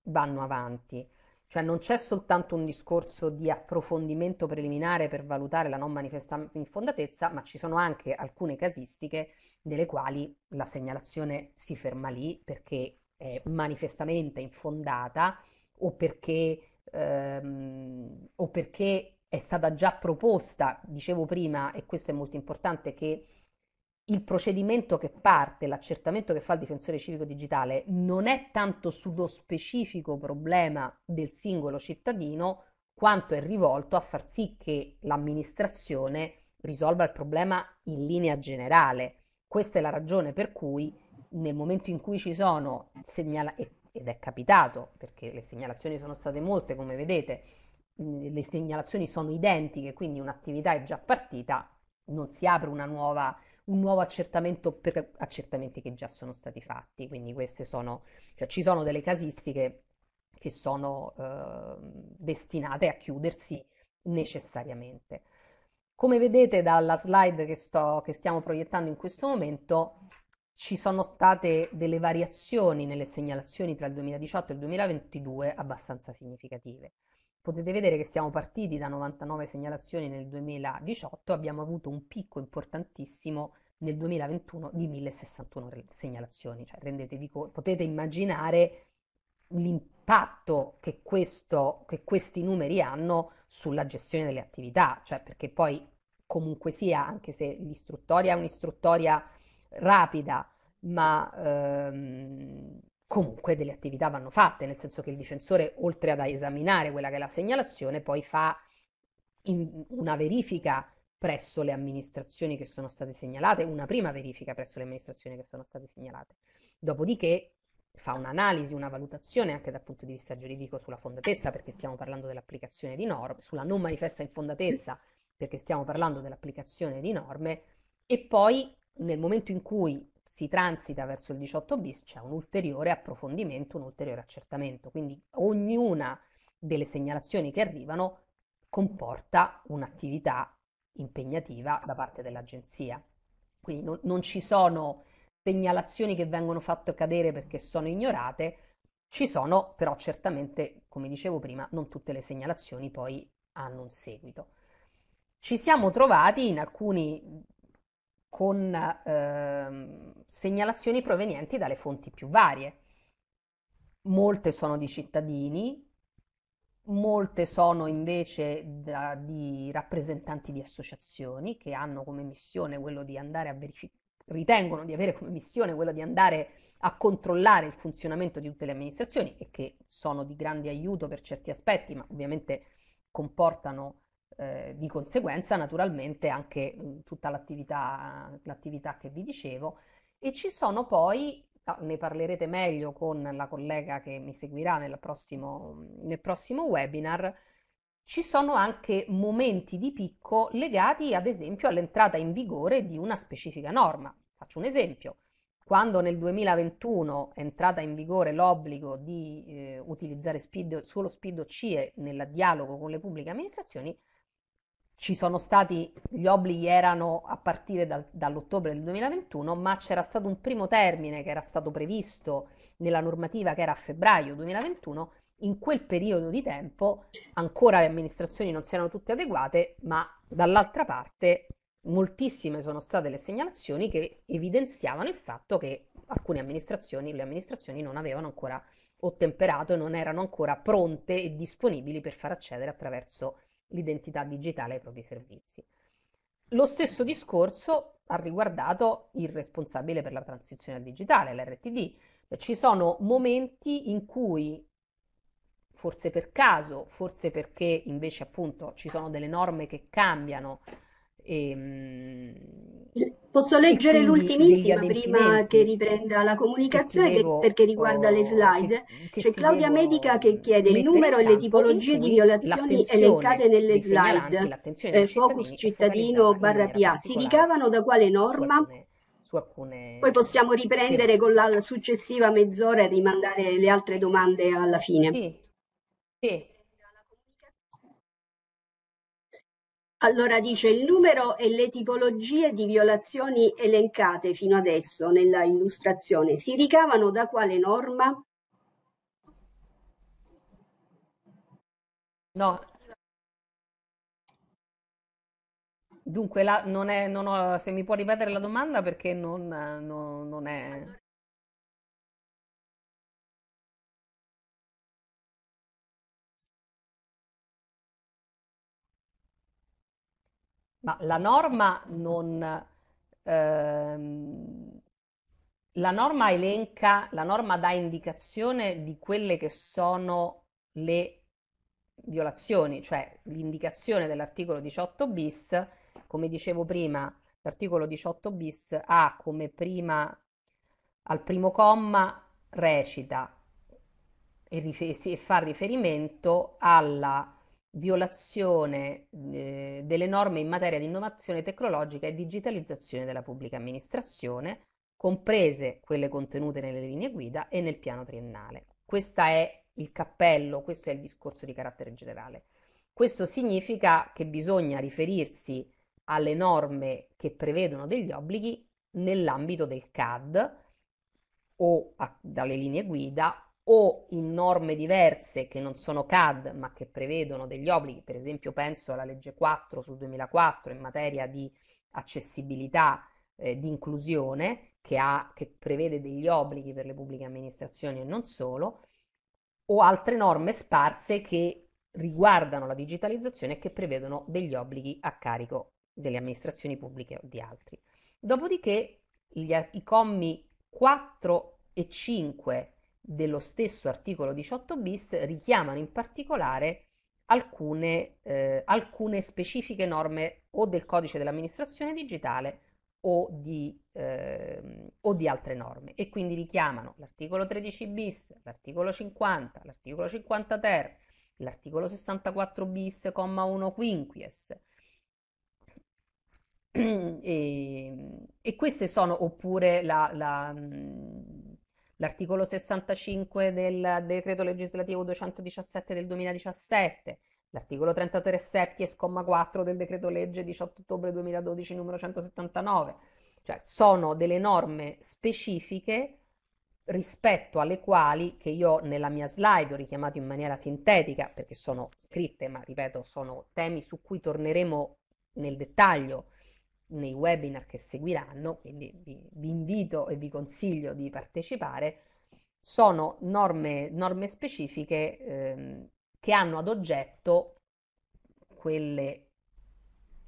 vanno avanti. Cioè non c'è soltanto un discorso di approfondimento preliminare per valutare la non manifesta infondatezza, ma ci sono anche alcune casistiche delle quali la segnalazione si ferma lì perché è manifestamente infondata o perché, ehm, o perché è stata già proposta, dicevo prima, e questo è molto importante, che il procedimento che parte, l'accertamento che fa il difensore civico digitale, non è tanto sullo specifico problema del singolo cittadino, quanto è rivolto a far sì che l'amministrazione risolva il problema in linea generale. Questa è la ragione per cui nel momento in cui ci sono segnala- ed è capitato, perché le segnalazioni sono state molte, come vedete, le segnalazioni sono identiche, quindi un'attività è già partita, non si apre una nuova un nuovo accertamento per accertamenti che già sono stati fatti. Quindi queste sono, cioè ci sono delle casistiche che sono eh, destinate a chiudersi necessariamente. Come vedete dalla slide che, sto, che stiamo proiettando in questo momento, ci sono state delle variazioni nelle segnalazioni tra il 2018 e il 2022 abbastanza significative. Potete vedere che siamo partiti da 99 segnalazioni nel 2018, abbiamo avuto un picco importantissimo nel 2021 di 1061 segnalazioni, cioè rendetevi potete immaginare l'impatto che, che questi numeri hanno sulla gestione delle attività, cioè perché poi comunque sia, anche se l'istruttoria è un'istruttoria rapida, ma ehm, comunque delle attività vanno fatte, nel senso che il difensore, oltre ad esaminare quella che è la segnalazione, poi fa una verifica presso le amministrazioni che sono state segnalate, una prima verifica presso le amministrazioni che sono state segnalate. Dopodiché fa un'analisi, una valutazione anche dal punto di vista giuridico sulla fondatezza, perché stiamo parlando dell'applicazione di norme, sulla non manifesta infondatezza, perché stiamo parlando dell'applicazione di norme, e poi nel momento in cui si transita verso il 18 bis c'è un ulteriore approfondimento, un ulteriore accertamento. Quindi ognuna delle segnalazioni che arrivano comporta un'attività impegnativa da parte dell'agenzia. Quindi non, non ci sono segnalazioni che vengono fatte cadere perché sono ignorate, ci sono però certamente, come dicevo prima, non tutte le segnalazioni poi hanno un seguito. Ci siamo trovati in alcuni con eh, segnalazioni provenienti dalle fonti più varie. Molte sono di cittadini, molte sono invece da, di rappresentanti di associazioni che hanno come missione quello di andare a verificare, ritengono di avere come missione quello di andare a controllare il funzionamento di tutte le amministrazioni e che sono di grande aiuto per certi aspetti, ma ovviamente comportano eh, di conseguenza naturalmente anche mh, tutta l'attività, l'attività che vi dicevo e ci sono poi, ah, ne parlerete meglio con la collega che mi seguirà nel prossimo, nel prossimo webinar, ci sono anche momenti di picco legati ad esempio all'entrata in vigore di una specifica norma. Faccio un esempio, quando nel 2021 è entrata in vigore l'obbligo di eh, utilizzare speed, solo SPID OCE nel dialogo con le pubbliche amministrazioni, ci sono stati, gli obblighi erano a partire dal, dall'ottobre del 2021, ma c'era stato un primo termine che era stato previsto nella normativa che era a febbraio 2021. In quel periodo di tempo ancora le amministrazioni non si erano tutte adeguate, ma dall'altra parte moltissime sono state le segnalazioni che evidenziavano il fatto che alcune amministrazioni, le amministrazioni non avevano ancora ottemperato e non erano ancora pronte e disponibili per far accedere attraverso l'identità digitale ai propri servizi. Lo stesso discorso ha riguardato il responsabile per la transizione digitale, l'RTD. Cioè, ci sono momenti in cui, forse per caso, forse perché invece appunto ci sono delle norme che cambiano, Ehm, e, Posso leggere l'ultimissima prima che riprenda la comunicazione che, perché riguarda le slide? C'è cioè, Claudia Medica che chiede il numero e le tipologie di violazioni elencate nelle slide, eh, focus cittadino barra PA, si ricavano da quale norma? Alcune... Poi possiamo riprendere con la successiva mezz'ora e rimandare le altre domande alla fine. Sì, sì. Allora dice il numero e le tipologie di violazioni elencate fino adesso nella illustrazione si ricavano da quale norma? No. Dunque, la, non è, non ho, se mi può ripetere la domanda perché non, non, non è... Ma la norma non... Ehm, la norma elenca, la norma dà indicazione di quelle che sono le violazioni, cioè l'indicazione dell'articolo 18 bis, come dicevo prima, l'articolo 18 bis ha come prima, al primo comma, recita e, rifer- e fa riferimento alla violazione eh, delle norme in materia di innovazione tecnologica e digitalizzazione della pubblica amministrazione, comprese quelle contenute nelle linee guida e nel piano triennale. Questo è il cappello, questo è il discorso di carattere generale. Questo significa che bisogna riferirsi alle norme che prevedono degli obblighi nell'ambito del CAD o a, dalle linee guida o in norme diverse che non sono CAD ma che prevedono degli obblighi, per esempio penso alla legge 4 sul 2004 in materia di accessibilità, eh, di inclusione, che, ha, che prevede degli obblighi per le pubbliche amministrazioni e non solo, o altre norme sparse che riguardano la digitalizzazione e che prevedono degli obblighi a carico delle amministrazioni pubbliche o di altri. Dopodiché gli, i commi 4 e 5 dello stesso articolo 18 bis richiamano in particolare alcune, eh, alcune specifiche norme o del codice dell'amministrazione digitale o di, eh, o di, altre norme e quindi richiamano l'articolo 13 bis, l'articolo 50, l'articolo 50 ter, l'articolo 64 bis, comma 1 quinquies. E, e queste sono oppure la, la l'articolo 65 del decreto legislativo 217 del 2017, l'articolo 33 septies, comma 4 del decreto legge 18 ottobre 2012 numero 179, cioè sono delle norme specifiche rispetto alle quali, che io nella mia slide ho richiamato in maniera sintetica, perché sono scritte, ma ripeto, sono temi su cui torneremo nel dettaglio nei webinar che seguiranno, quindi vi, vi invito e vi consiglio di partecipare, sono norme, norme specifiche ehm, che hanno ad oggetto quelle,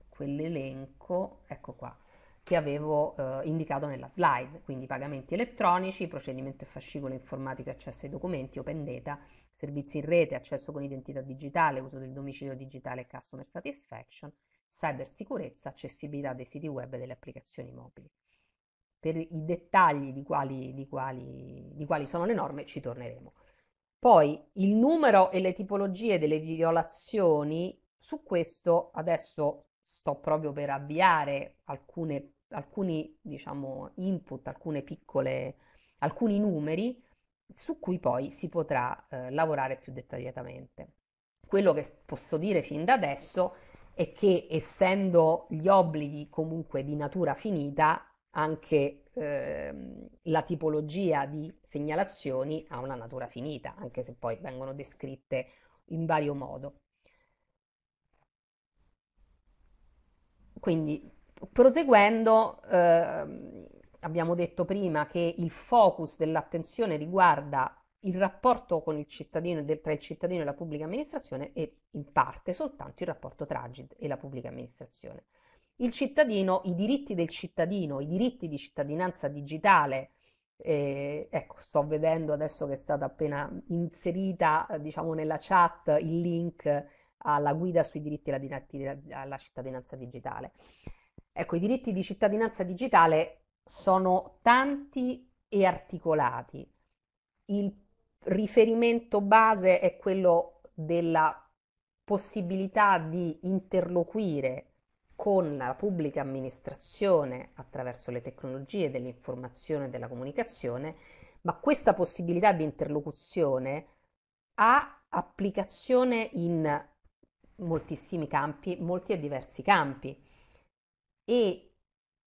quell'elenco, ecco qua, che avevo eh, indicato nella slide, quindi pagamenti elettronici, procedimento e fascicolo informatico e accesso ai documenti, open data, servizi in rete, accesso con identità digitale, uso del domicilio digitale e customer satisfaction, cybersicurezza, accessibilità dei siti web e delle applicazioni mobili. Per i dettagli di quali, di quali, di quali sono le norme ci torneremo. Poi il numero e le tipologie delle violazioni, su questo adesso sto proprio per avviare alcune, alcuni diciamo, input, alcune piccole, alcuni numeri su cui poi si potrà eh, lavorare più dettagliatamente. Quello che posso dire fin da adesso e che essendo gli obblighi comunque di natura finita, anche eh, la tipologia di segnalazioni ha una natura finita, anche se poi vengono descritte in vario modo. Quindi, proseguendo, eh, abbiamo detto prima che il focus dell'attenzione riguarda il rapporto con il cittadino, tra il cittadino e la pubblica amministrazione e in parte soltanto il rapporto tra Agid e la pubblica amministrazione. Il cittadino, i diritti del cittadino, i diritti di cittadinanza digitale, eh, ecco, sto vedendo adesso che è stata appena inserita, diciamo, nella chat il link alla guida sui diritti alla cittadinanza digitale. Ecco, i diritti di cittadinanza digitale sono tanti e articolati. Il riferimento base è quello della possibilità di interloquire con la pubblica amministrazione attraverso le tecnologie dell'informazione e della comunicazione, ma questa possibilità di interlocuzione ha applicazione in moltissimi campi, molti e diversi campi e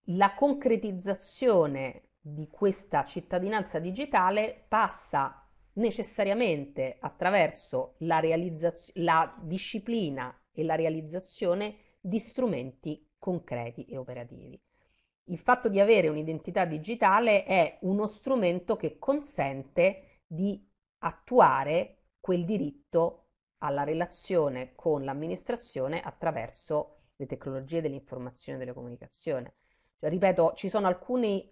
la concretizzazione di questa cittadinanza digitale passa necessariamente attraverso la, realizzaz- la disciplina e la realizzazione di strumenti concreti e operativi. Il fatto di avere un'identità digitale è uno strumento che consente di attuare quel diritto alla relazione con l'amministrazione attraverso le tecnologie dell'informazione e delle comunicazioni. Cioè, ripeto, ci sono alcuni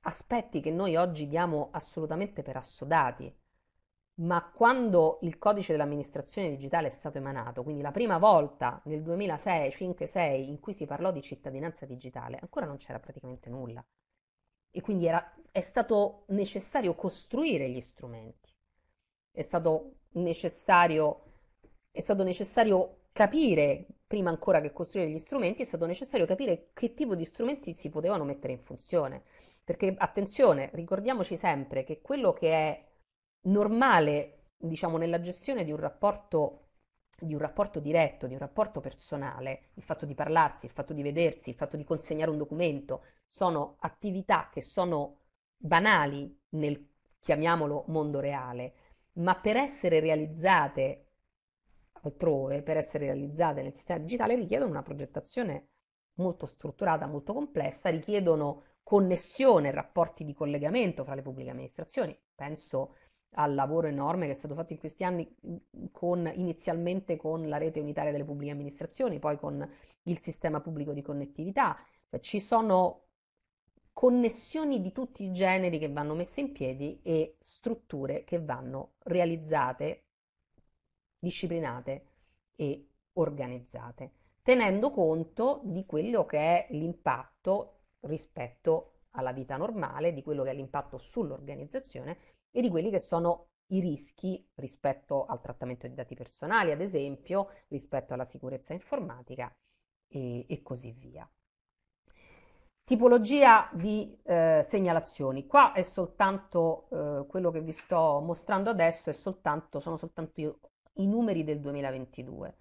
aspetti che noi oggi diamo assolutamente per assodati ma quando il codice dell'amministrazione digitale è stato emanato, quindi la prima volta nel 2006, 5, 6 in cui si parlò di cittadinanza digitale, ancora non c'era praticamente nulla. E quindi era, è stato necessario costruire gli strumenti, è stato necessario, è stato necessario capire, prima ancora che costruire gli strumenti, è stato necessario capire che tipo di strumenti si potevano mettere in funzione. Perché attenzione, ricordiamoci sempre che quello che è normale, diciamo, nella gestione di un rapporto di un rapporto diretto, di un rapporto personale, il fatto di parlarsi, il fatto di vedersi, il fatto di consegnare un documento, sono attività che sono banali nel, chiamiamolo, mondo reale, ma per essere realizzate altrove, per essere realizzate nel sistema digitale, richiedono una progettazione molto strutturata, molto complessa, richiedono connessione, rapporti di collegamento fra le pubbliche amministrazioni. Penso al lavoro enorme che è stato fatto in questi anni con, inizialmente con la rete unitaria delle pubbliche amministrazioni, poi con il sistema pubblico di connettività. Cioè, ci sono connessioni di tutti i generi che vanno messe in piedi e strutture che vanno realizzate, disciplinate e organizzate, tenendo conto di quello che è l'impatto rispetto alla vita normale, di quello che è l'impatto sull'organizzazione e di quelli che sono i rischi rispetto al trattamento di dati personali, ad esempio, rispetto alla sicurezza informatica e, e così via. Tipologia di eh, segnalazioni. Qua è soltanto eh, quello che vi sto mostrando adesso, soltanto, sono soltanto io, i numeri del 2022.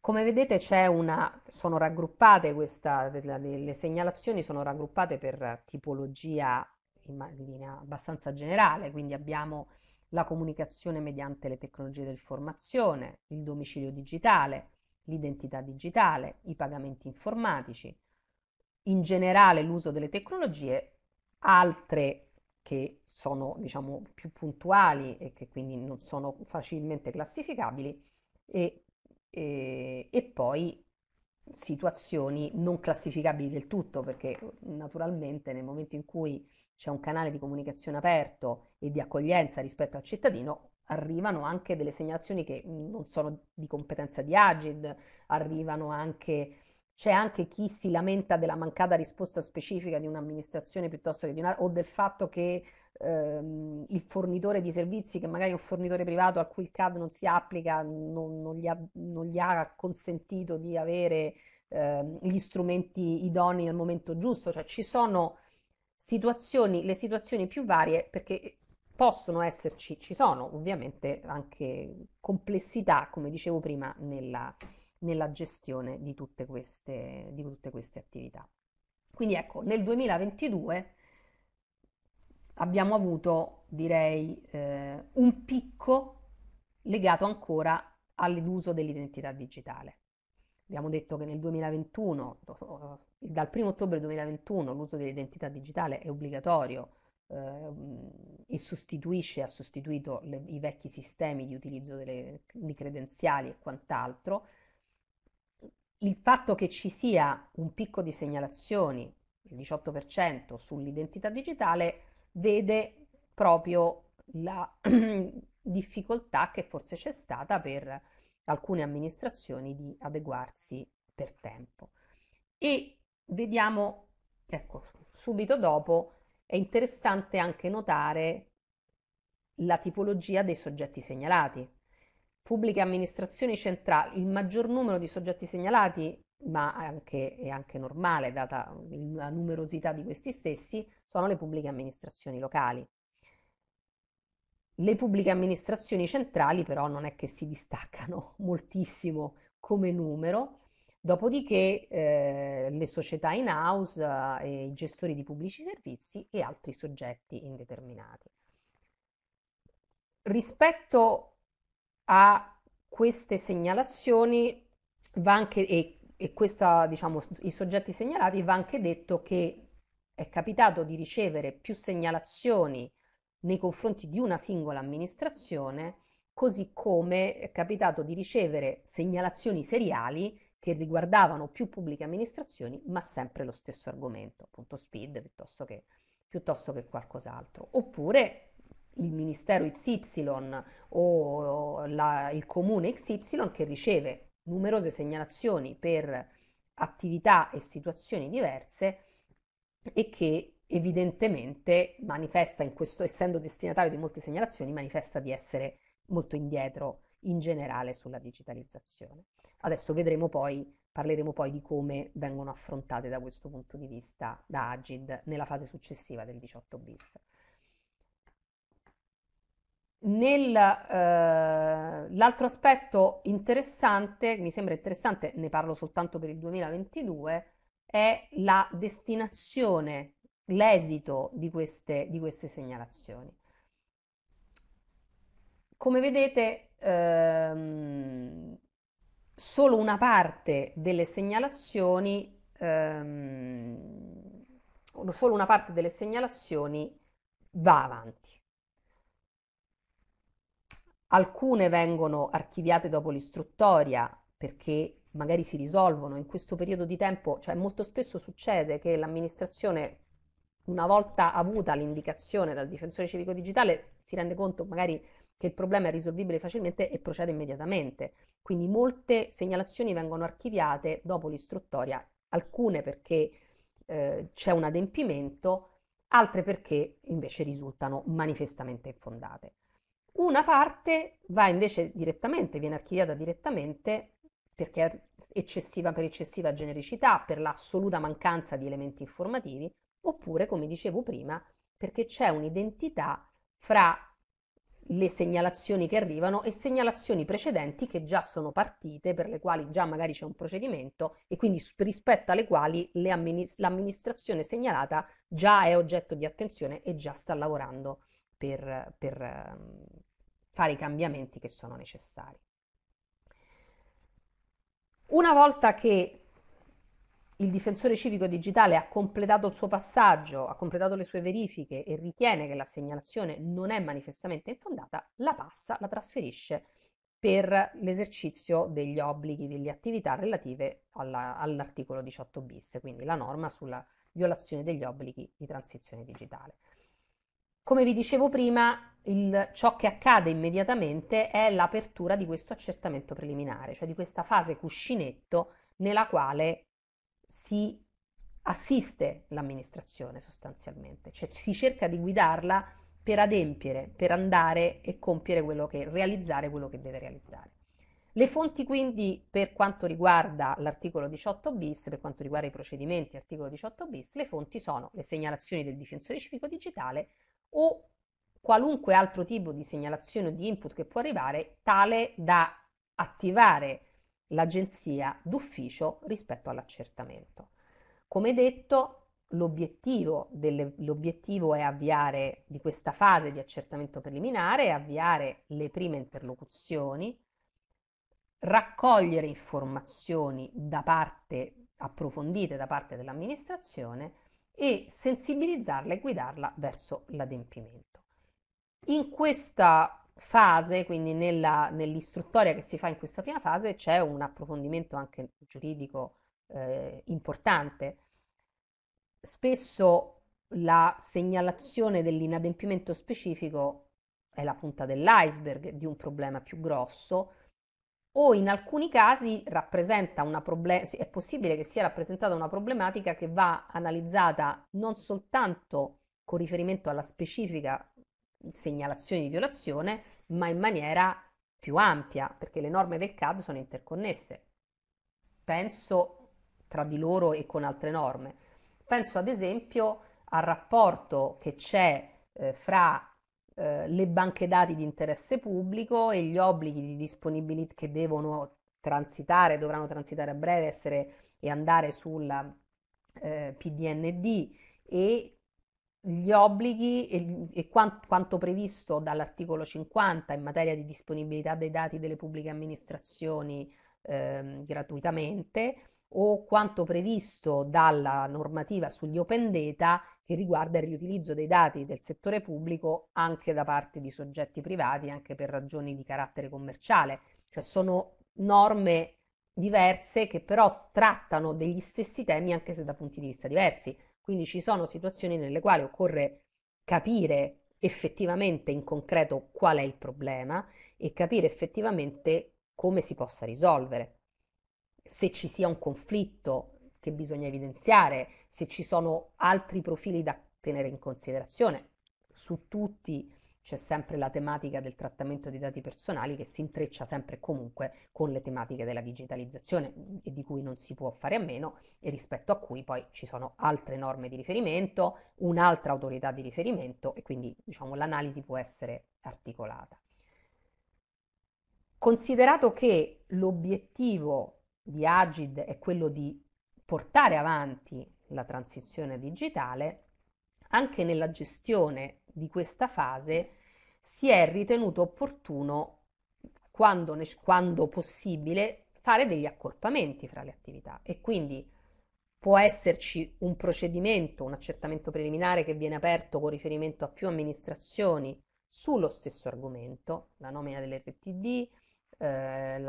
Come vedete una, sono raggruppate questa, le segnalazioni sono raggruppate per tipologia in linea abbastanza generale, quindi abbiamo la comunicazione mediante le tecnologie dell'informazione, il domicilio digitale, l'identità digitale, i pagamenti informatici, in generale l'uso delle tecnologie, altre che sono diciamo più puntuali e che quindi non sono facilmente classificabili e, e, e poi situazioni non classificabili del tutto perché naturalmente nel momento in cui c'è un canale di comunicazione aperto e di accoglienza rispetto al cittadino, arrivano anche delle segnalazioni che non sono di competenza di Agid, arrivano anche c'è anche chi si lamenta della mancata risposta specifica di un'amministrazione piuttosto che di un'altra o del fatto che ehm, il fornitore di servizi, che magari è un fornitore privato al cui il CAD non si applica, non, non, gli, ha, non gli, ha, consentito di avere ehm, gli strumenti idonei al momento giusto, cioè ci sono situazioni, le situazioni più varie, perché possono esserci, ci sono ovviamente anche complessità, come dicevo prima, nella, nella gestione di tutte, queste, di tutte queste attività. Quindi ecco, nel 2022 abbiamo avuto, direi, eh, un picco legato ancora all'uso dell'identità digitale. Abbiamo detto che nel 2021 dal 1 ottobre 2021 l'uso dell'identità digitale è obbligatorio eh, e sostituisce, ha sostituito le, i vecchi sistemi di utilizzo delle, di credenziali e quant'altro. Il fatto che ci sia un picco di segnalazioni, il 18% sull'identità digitale, vede proprio la difficoltà che forse c'è stata per alcune amministrazioni di adeguarsi per tempo. E vediamo, ecco, subito dopo è interessante anche notare la tipologia dei soggetti segnalati. Pubbliche amministrazioni centrali, il maggior numero di soggetti segnalati, ma anche, è anche normale data la numerosità di questi stessi, sono le pubbliche amministrazioni locali. Le pubbliche amministrazioni centrali però non è che si distaccano moltissimo come numero, Dopodiché eh, le società in house, eh, i gestori di pubblici servizi e altri soggetti indeterminati. Rispetto a queste segnalazioni anche, e, e questa, diciamo, i soggetti segnalati va anche detto che è capitato di ricevere più segnalazioni nei confronti di una singola amministrazione, così come è capitato di ricevere segnalazioni seriali che riguardavano più pubbliche amministrazioni, ma sempre lo stesso argomento, appunto SPID piuttosto che, piuttosto che qualcos'altro. Oppure il ministero XY o la, il comune XY che riceve numerose segnalazioni per attività e situazioni diverse e che evidentemente manifesta in questo, essendo destinatario di molte segnalazioni, manifesta di essere molto indietro in generale sulla digitalizzazione. Adesso vedremo poi, parleremo poi di come vengono affrontate da questo punto di vista da Agid nella fase successiva del 18 bis. Eh, l'altro eh, aspetto interessante, mi sembra interessante, ne parlo soltanto per il 2022, è la destinazione, l'esito di di queste segnalazioni. Come vedete, ehm, solo una parte delle segnalazioni, ehm, solo una parte delle segnalazioni va avanti. Alcune vengono archiviate dopo l'istruttoria perché magari si risolvono in questo periodo di tempo, cioè molto spesso succede che l'amministrazione una volta avuta l'indicazione dal difensore civico digitale si rende conto magari che il problema è risolvibile facilmente e procede immediatamente. Quindi molte segnalazioni vengono archiviate dopo l'istruttoria, alcune perché eh, c'è un adempimento, altre perché invece risultano manifestamente infondate. Una parte va invece direttamente, viene archiviata direttamente perché è eccessiva, per eccessiva genericità, per l'assoluta mancanza di elementi informativi, oppure, come dicevo prima, perché c'è un'identità fra le segnalazioni che arrivano e segnalazioni precedenti che già sono partite, per le quali già magari c'è un procedimento e quindi rispetto alle quali l'amministrazione segnalata già è oggetto di attenzione e già sta lavorando per, per ehm, fare i cambiamenti che sono necessari. Una volta che il difensore civico digitale ha completato il suo passaggio, ha completato le sue verifiche e ritiene che la segnalazione non è manifestamente infondata, la passa, la trasferisce per l'esercizio degli obblighi, delle attività relative alla, all'articolo 18 bis, quindi la norma sulla violazione degli obblighi di transizione digitale. Come vi dicevo prima, il, ciò che accade immediatamente è l'apertura di questo accertamento preliminare, cioè di questa fase cuscinetto nella quale si assiste l'amministrazione sostanzialmente, cioè si cerca di guidarla per adempiere, per andare e compiere quello che, realizzare quello che deve realizzare. Le fonti quindi per quanto riguarda l'articolo 18 bis, per quanto riguarda i procedimenti, articolo 18 bis, le fonti sono le segnalazioni del difensore civico digitale o qualunque altro tipo di segnalazione o di input che può arrivare tale da attivare l'agenzia d'ufficio rispetto all'accertamento. Come detto, l'obiettivo, delle, l'obiettivo avviare, di questa fase di accertamento preliminare è avviare le prime interlocuzioni, raccogliere informazioni da parte, approfondite da parte dell'amministrazione e sensibilizzarla e guidarla verso l'adempimento. In questa fase, quindi nella, nell'istruttoria che si fa in questa prima fase, c'è un approfondimento anche giuridico eh, importante. Spesso la segnalazione dell'inadempimento specifico è la punta dell'iceberg di un problema più grosso o in alcuni casi rappresenta una problem- è possibile che sia rappresentata una problematica che va analizzata non soltanto con riferimento alla specifica segnalazioni di violazione, ma in maniera più ampia, perché le norme del CAD sono interconnesse. Penso tra di loro e con altre norme. Penso ad esempio al rapporto che c'è eh, fra eh, le banche dati di interesse pubblico e gli obblighi di disponibilità che devono transitare, dovranno transitare a breve essere, e andare sulla eh, PDND e gli obblighi e, e quant, quanto previsto dall'articolo 50 in materia di disponibilità dei dati delle pubbliche amministrazioni ehm, gratuitamente o quanto previsto dalla normativa sugli open data che riguarda il riutilizzo dei dati del settore pubblico anche da parte di soggetti privati, anche per ragioni di carattere commerciale. Cioè sono norme diverse che però trattano degli stessi temi anche se da punti di vista diversi. Quindi ci sono situazioni nelle quali occorre capire effettivamente in concreto qual è il problema e capire effettivamente come si possa risolvere. Se ci sia un conflitto che bisogna evidenziare, se ci sono altri profili da tenere in considerazione. Su tutti c'è sempre la tematica del trattamento dei dati personali che si intreccia sempre e comunque con le tematiche della digitalizzazione mm, e di cui non si può fare a meno e rispetto a cui poi ci sono altre norme di riferimento, un'altra autorità di riferimento e quindi diciamo, l'analisi può essere articolata. Considerato che l'obiettivo di Agid è quello di portare avanti la transizione digitale, anche nella gestione di questa fase si è ritenuto opportuno, quando, quando possibile, fare degli accorpamenti fra le attività e quindi può esserci un procedimento, un accertamento preliminare che viene aperto con riferimento a più amministrazioni sullo stesso argomento, la nomina dell'RTD, eh,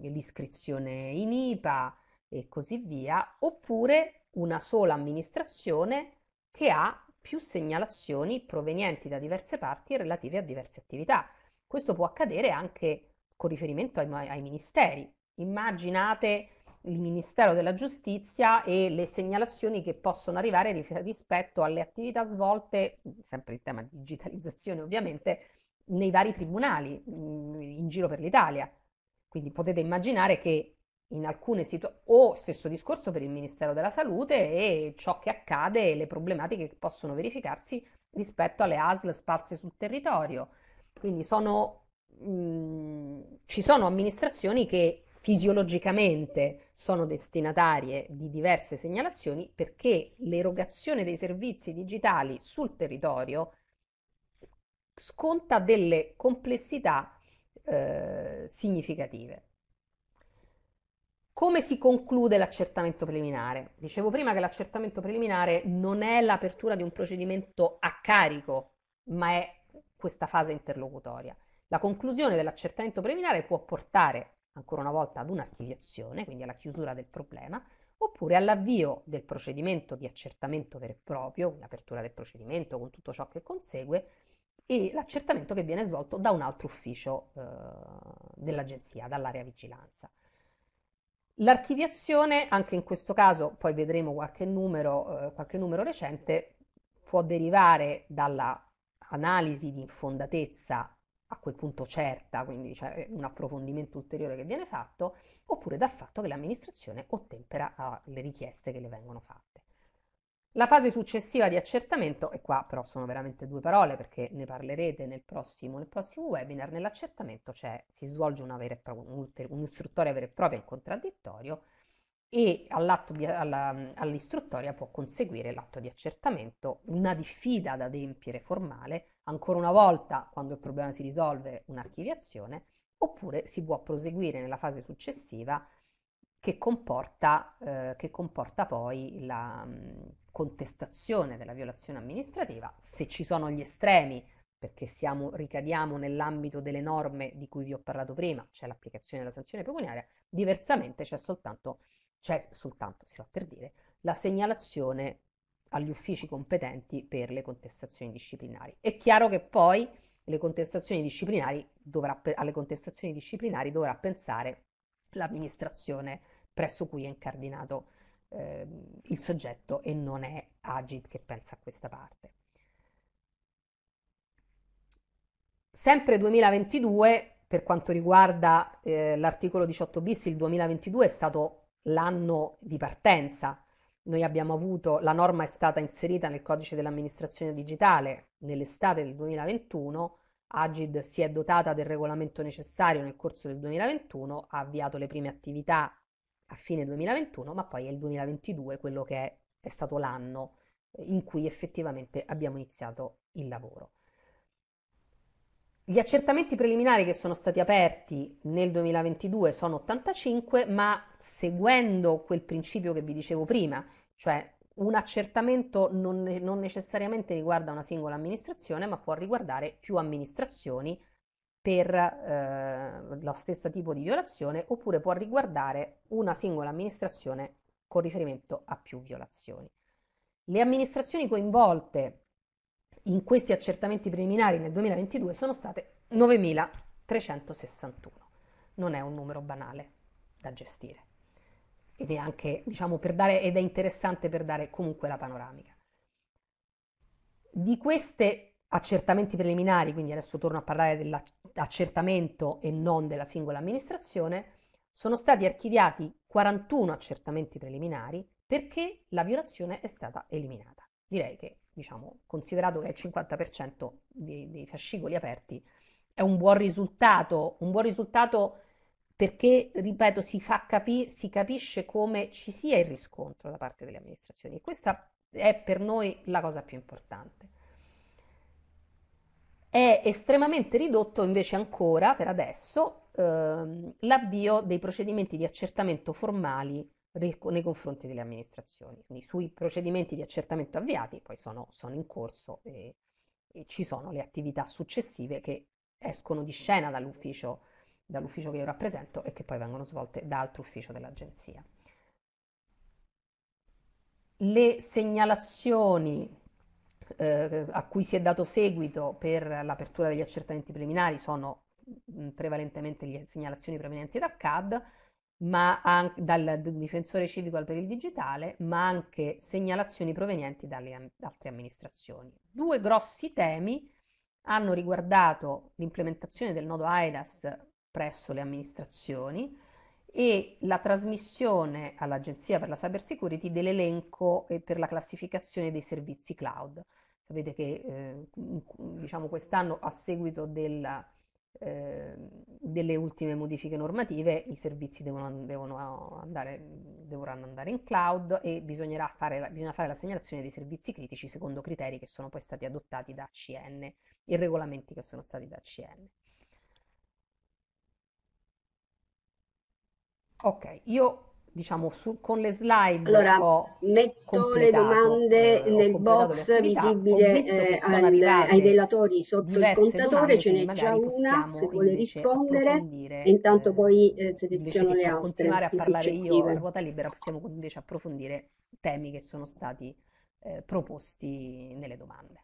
l'iscrizione in IPA e così via, oppure una sola amministrazione che ha più segnalazioni provenienti da diverse parti relative a diverse attività. Questo può accadere anche con riferimento ai, ai ministeri. Immaginate il Ministero della Giustizia e le segnalazioni che possono arrivare rispetto alle attività svolte, sempre in tema di digitalizzazione ovviamente, nei vari tribunali mm, in giro per l'Italia. Quindi potete immaginare che in alcune situazioni, o stesso discorso per il Ministero della Salute e ciò che accade e le problematiche che possono verificarsi rispetto alle ASL sparse sul territorio. Quindi sono, mh, mhmm, ci sono amministrazioni che fisiologicamente sono destinatarie di diverse segnalazioni perché l'erogazione dei servizi digitali sul territorio sconta delle complessità eh, significative. Come si conclude l'accertamento preliminare? Dicevo prima che l'accertamento preliminare non è l'apertura di un procedimento a carico, ma è questa fase interlocutoria. La conclusione dell'accertamento preliminare può portare ancora una volta ad un'archiviazione, quindi alla chiusura del problema, oppure all'avvio del procedimento di accertamento vero e proprio, l'apertura del procedimento con tutto ciò che consegue, e l'accertamento che viene svolto da un altro ufficio eh, dell'agenzia, dall'area vigilanza. L'archiviazione, anche in questo caso, poi vedremo qualche numero, eh, qualche numero recente, può derivare dalla analisi di infondatezza a quel punto certa, quindi c'è cioè, eh, un approfondimento ulteriore che viene fatto, oppure dal fatto che l'amministrazione ottempera alle richieste che le vengono fatte. La fase successiva di accertamento, e qua però sono veramente due parole perché ne parlerete nel prossimo, nel prossimo webinar, nell'accertamento cioè, si svolge una vera e propria, un'istruttoria vera e propria in contraddittorio e di, alla, all'istruttoria può conseguire l'atto di accertamento, una diffida da adempiere formale, ancora una volta quando il problema si risolve un'archiviazione, oppure si può proseguire nella fase successiva che comporta, eh, che comporta poi la, contestazione della violazione amministrativa, se ci sono gli estremi, perché siamo, ricadiamo nell'ambito delle norme di cui vi ho parlato prima, c'è l'applicazione della sanzione pecuniaria, diversamente c'è soltanto, c'è soltanto, si fa per dire, la segnalazione agli uffici competenti per le contestazioni disciplinari. È chiaro che poi contestazioni dovrà, alle contestazioni disciplinari dovrà pensare l'amministrazione presso cui è incardinato eh, il soggetto e non è Agit che pensa a questa parte. Sempre 2022, per quanto riguarda eh, l'articolo 18 bis, il 2022 è stato l'anno di partenza. Noi abbiamo avuto, la norma è stata inserita nel codice dell'amministrazione digitale nell'estate del 2021, Agid si è dotata del regolamento necessario nel corso del 2021, ha avviato le prime attività a fine 2021, ma poi è il 2022 quello che è, è stato l'anno in cui effettivamente abbiamo iniziato il lavoro. Gli accertamenti preliminari che sono stati aperti nel 2022 sono 85, ma seguendo quel principio che vi dicevo prima, cioè un accertamento non, non necessariamente riguarda una singola amministrazione, ma può riguardare più amministrazioni per eh, lo stesso tipo di violazione oppure può riguardare una singola amministrazione con riferimento a più violazioni. Le amministrazioni coinvolte in questi accertamenti preliminari nel 2022 sono state 9.361. Non è un numero banale da gestire ed è anche, diciamo, per dare, ed è interessante per dare comunque la panoramica. Di queste accertamenti preliminari, quindi adesso torno a parlare dell'accertamento e non della singola amministrazione, sono stati archiviati 41 accertamenti preliminari perché la violazione è stata eliminata. Direi che, diciamo, considerato che è il 50% dei, dei, fascicoli aperti, è un buon risultato, un buon risultato perché, ripeto, si, capi- si capisce come ci sia il riscontro da parte delle amministrazioni. E questa è per noi la cosa più importante. È estremamente ridotto invece ancora, per adesso, ehm, l'avvio dei procedimenti di accertamento formali nei confronti delle amministrazioni. Quindi sui procedimenti di accertamento avviati, poi sono, sono in corso e, e, ci sono le attività successive che escono di scena dall'ufficio, dall'ufficio che io rappresento e che poi vengono svolte da altro ufficio dell'agenzia. Le segnalazioni eh, a cui si è dato seguito per l'apertura degli accertamenti preliminari sono mh, prevalentemente le segnalazioni provenienti dal CAD, ma anche dal difensore civico per il digitale, ma anche segnalazioni provenienti dalle am- altre amministrazioni. Due grossi temi hanno riguardato l'implementazione del nodo AIDAS presso le amministrazioni e la trasmissione all'Agenzia per la Cybersecurity dell'elenco e per la classificazione dei servizi cloud. Sapete che eh, diciamo quest'anno a seguito della, eh, delle ultime modifiche normative i servizi devono, devono andare, dovranno andare in cloud e bisognerà fare la, bisogna fare la segnalazione dei servizi critici secondo criteri che sono poi stati adottati da CN e regolamenti che sono stati da CN. Ok, io diciamo su, con le slide Allora, ho metto le domande eh, nel box visibile eh, al- ai relatori sotto il contatore, ce n'è già una se vuole rispondere intanto eh, poi eh, seleziono le co- altre, continuare a le parlare io a ruota libera, possiamo invece approfondire temi che sono stati eh, proposti nelle domande.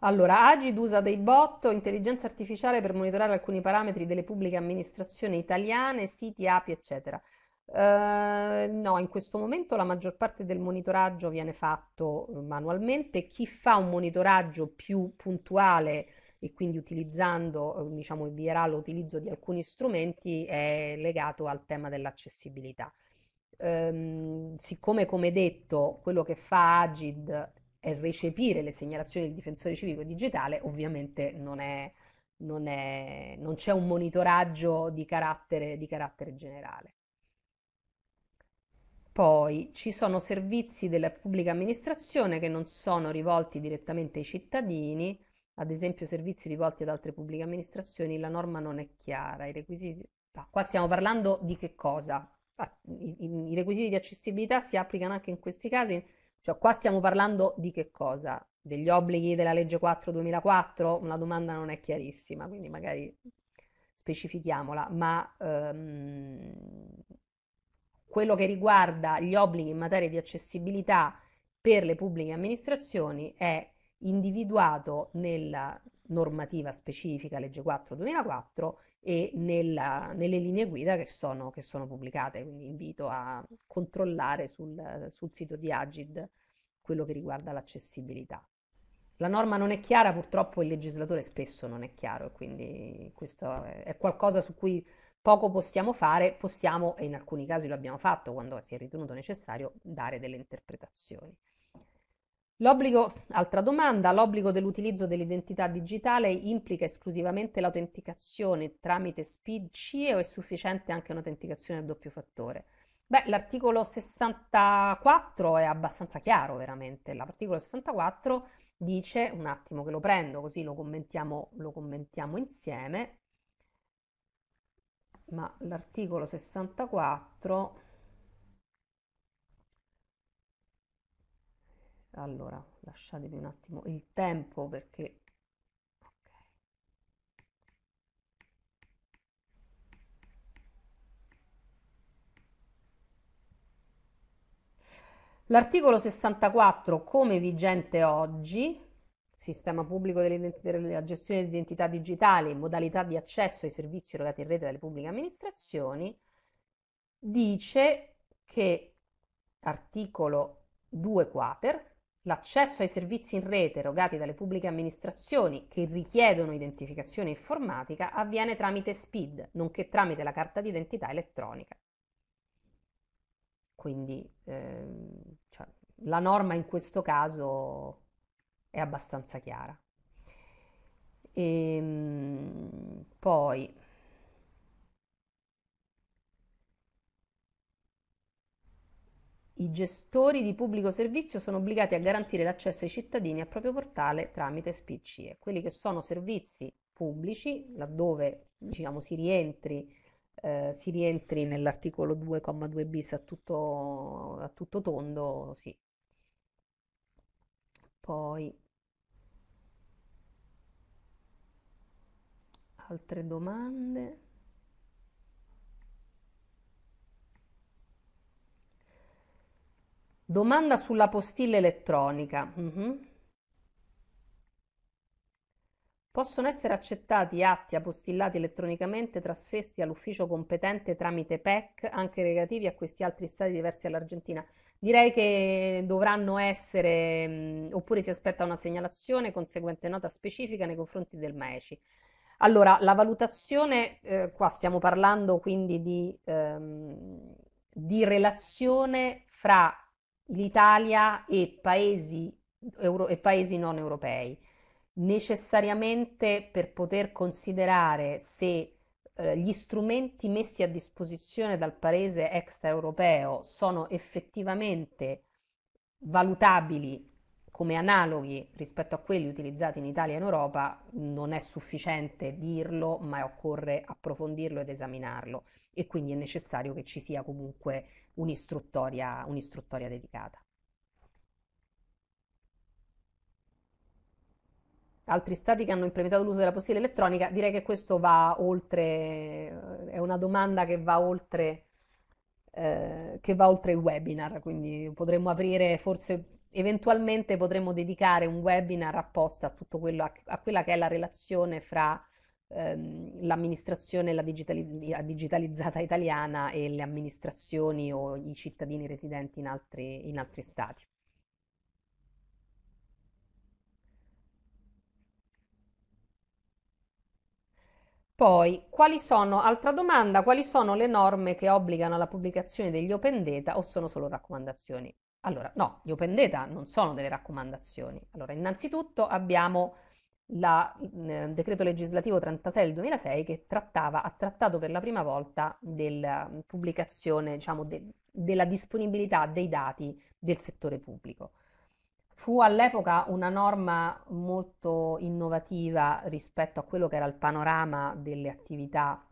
Allora, Agid usa dei bot, intelligenza artificiale per monitorare alcuni parametri delle pubbliche amministrazioni italiane, siti, api, eccetera. Eh, no, in questo momento la maggior parte del monitoraggio viene fatto eh, manualmente. Chi fa un monitoraggio più puntuale e quindi utilizzando, eh, diciamo, invierà l'utilizzo di alcuni strumenti è legato al tema dell'accessibilità. Ehm, siccome, come detto, quello che fa Agid recepire le segnalazioni del difensore civico digitale ovviamente non, è, non, è, non c'è un monitoraggio di carattere, di carattere generale. Poi ci sono servizi della pubblica amministrazione che non sono rivolti direttamente ai cittadini, ad esempio servizi rivolti ad altre pubbliche amministrazioni, la norma non è chiara, i requisiti... Ah, qua stiamo parlando di che cosa? Ah, i, i, requisiti di accessibilità si applicano anche in questi casi cioè qua stiamo parlando di che cosa? Degli obblighi della legge 4 2004? Una domanda non è chiarissima, quindi magari specifichiamola, ma ehm, quello che riguarda gli obblighi in materia di accessibilità per le pubbliche amministrazioni è individuato nella normativa specifica, legge 4-2004, e nella, nelle linee guida che sono, che sono, pubblicate, quindi invito a controllare sul, sul sito di Agid quello che riguarda l'accessibilità. La norma non è chiara, purtroppo il legislatore spesso non è chiaro e quindi questo è qualcosa su cui poco possiamo fare, possiamo, e in alcuni casi lo abbiamo fatto quando si è ritenuto necessario, dare delle interpretazioni. L'obbligo, altra domanda, l'obbligo dell'utilizzo dell'identità digitale implica esclusivamente l'autenticazione tramite SPID-CE o è sufficiente anche un'autenticazione a doppio fattore? Beh, l'articolo 64 è abbastanza chiaro veramente. L'articolo 64 dice, un attimo che lo prendo così lo commentiamo, lo commentiamo insieme, ma l'articolo 64 allora lasciatemi un attimo il tempo perché L'articolo 64, come vigente oggi, sistema pubblico della gestione di dell'identità digitale, modalità di accesso ai servizi erogati in rete dalle pubbliche amministrazioni, dice che articolo 2 quater, L'accesso ai servizi in rete erogati dalle pubbliche amministrazioni che richiedono identificazione informatica avviene tramite SPID, nonché tramite la carta d'identità elettronica. Quindi ehm, cioè, la norma in questo caso è abbastanza chiara. E, ehm, poi I gestori di pubblico servizio sono obbligati a garantire l'accesso ai cittadini al proprio portale tramite SPCE. Quelli che sono servizi pubblici, laddove diciamo, si rientri, eh, rientri nell'articolo 2,2 bis a tutto, a tutto tondo, sì. Poi altre domande. Domanda sulla postilla elettronica. Mhm. Possono essere accettati atti apostillati elettronicamente trasfersi all'ufficio competente tramite PEC anche relativi a questi altri stati diversi dall'Argentina? Direi che dovranno essere, mm, oppure si aspetta una segnalazione conseguente nota specifica nei confronti del MAECI. Allora, la valutazione, eh, qua stiamo parlando quindi di, ehm, di relazione fra l'Italia e paesi, euro, e paesi non europei. Necessariamente per poter considerare se eh, gli strumenti messi a disposizione dal paese extraeuropeo sono effettivamente valutabili come analoghi rispetto a quelli utilizzati in Italia e in Europa, non è sufficiente dirlo, ma occorre approfondirlo ed esaminarlo e quindi è necessario che ci sia comunque un'istruttoria, un'istruttoria dedicata. altri stati che hanno implementato l'uso della postilla elettronica, direi che questo va oltre, eh, è una domanda che va oltre, eh, che va oltre il webinar, quindi potremmo aprire forse eventualmente potremmo dedicare un webinar apposta a tutto quello a, a quella che è la relazione fra Ehm, l'amministrazione la digitali- digitalizzata italiana e le amministrazioni o i cittadini residenti in altri, in altri stati. Poi, quali sono, altra domanda, quali sono le norme che obbligano alla pubblicazione degli open data o sono solo raccomandazioni? Allora, no, gli open data non sono delle raccomandazioni. Allora, innanzitutto abbiamo il decreto legislativo 36 del 2006 che trattava, ha trattato per la prima volta della pubblicazione, diciamo, de, della disponibilità dei dati del settore pubblico. Fu all'epoca una norma molto innovativa rispetto a quello che era il panorama delle attività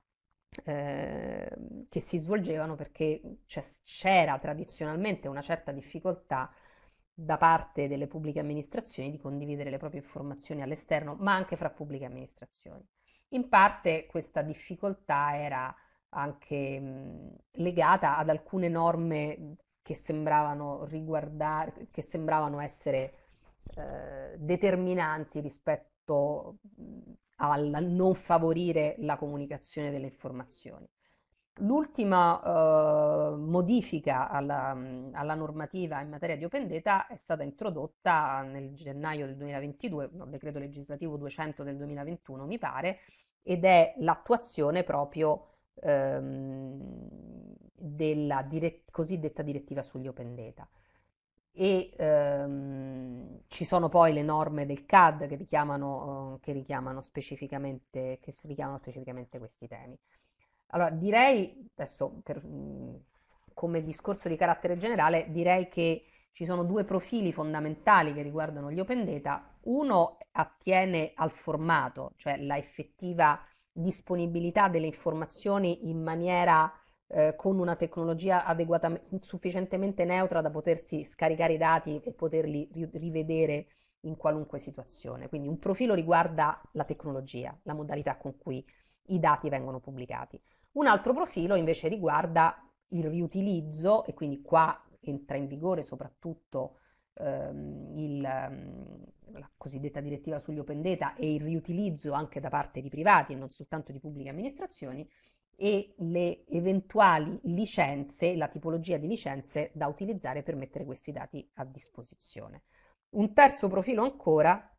eh, che si svolgevano perché c'era tradizionalmente una certa difficoltà da parte delle pubbliche amministrazioni di condividere le proprie informazioni all'esterno, ma anche fra pubbliche amministrazioni. In parte questa difficoltà era anche mh, legata ad alcune norme che sembravano, riguardare, che sembravano essere eh, determinanti rispetto al non favorire la comunicazione delle informazioni. L'ultima eh, modifica alla, alla, normativa in materia di open data è stata introdotta nel gennaio del 2022, no, decreto legislativo 200 del 2021 mi pare, ed è l'attuazione proprio ehm, della dirett- cosiddetta direttiva sugli open data. E ehm, ci sono poi le norme del CAD che richiamano, eh, che richiamano specificamente, che richiamano specificamente questi temi. Allora, direi, adesso per, mm, come discorso di carattere generale, direi che ci sono due profili fondamentali che riguardano gli open data. Uno attiene al formato, cioè la effettiva disponibilità delle informazioni in maniera eh, con una tecnologia sufficientemente neutra da potersi scaricare i dati e poterli ri rivedere in qualunque situazione. Quindi un profilo riguarda la tecnologia, la modalità con cui i dati vengono pubblicati. Un altro profilo invece riguarda il riutilizzo e quindi qua entra in vigore soprattutto ehm, il, ehm, la cosiddetta direttiva sugli open data e il riutilizzo anche da parte di privati e non soltanto di pubbliche amministrazioni e le eventuali licenze, la tipologia di licenze da utilizzare per mettere questi dati a disposizione. Un terzo profilo ancora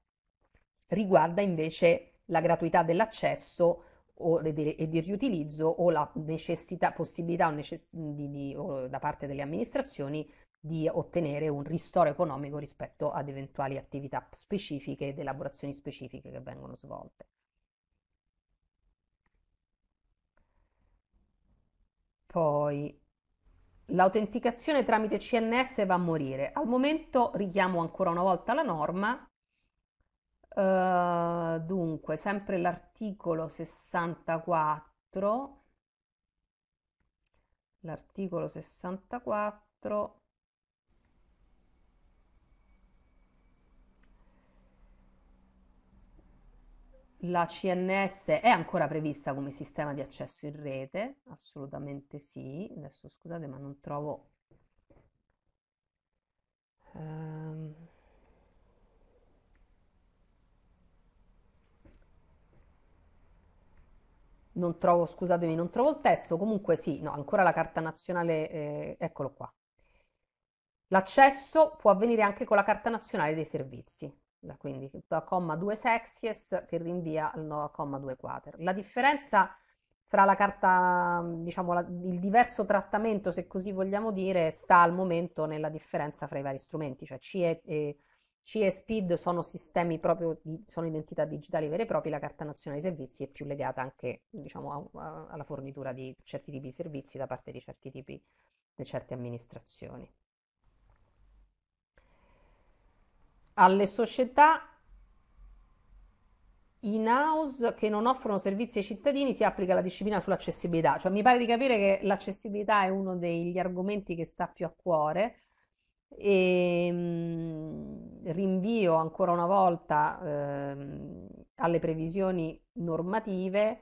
riguarda invece la gratuità dell'accesso o di, e di riutilizzo o la necessità, possibilità necess- di, di, da parte delle amministrazioni di ottenere un ristoro economico rispetto ad eventuali attività specifiche ed elaborazioni specifiche che vengono svolte. Poi l'autenticazione tramite CNS va a morire. Al momento richiamo ancora una volta la norma Ehm, dunque, sempre l'articolo 64, l'articolo 64 La CNS è ancora prevista come sistema di accesso in rete? Assolutamente sì. Adesso scusate, ma non trovo. Um... non trovo, scusatemi, non trovo il testo, comunque sì, no, ancora la carta nazionale, eh, eccolo qua. L'accesso può avvenire anche con la carta nazionale dei servizi, da, quindi da comma 2 sexies che rinvia al no, comma 2 quater. La differenza fra la carta, diciamo, la, il diverso trattamento, se così vogliamo dire, sta al momento nella differenza fra i vari strumenti, cioè CE e c e SPID sono sistemi proprio, di, sono identità digitali vere e proprie, la carta nazionale dei servizi è più legata anche diciamo, a, a, alla fornitura di certi tipi di servizi da parte di certi tipi di certe amministrazioni. Alle società in house che non offrono servizi ai cittadini si applica la disciplina sull'accessibilità, cioè mi pare di capire che l'accessibilità è uno degli argomenti che sta più a cuore. E, ehm, rinvio ancora una volta ehm, alle previsioni normative,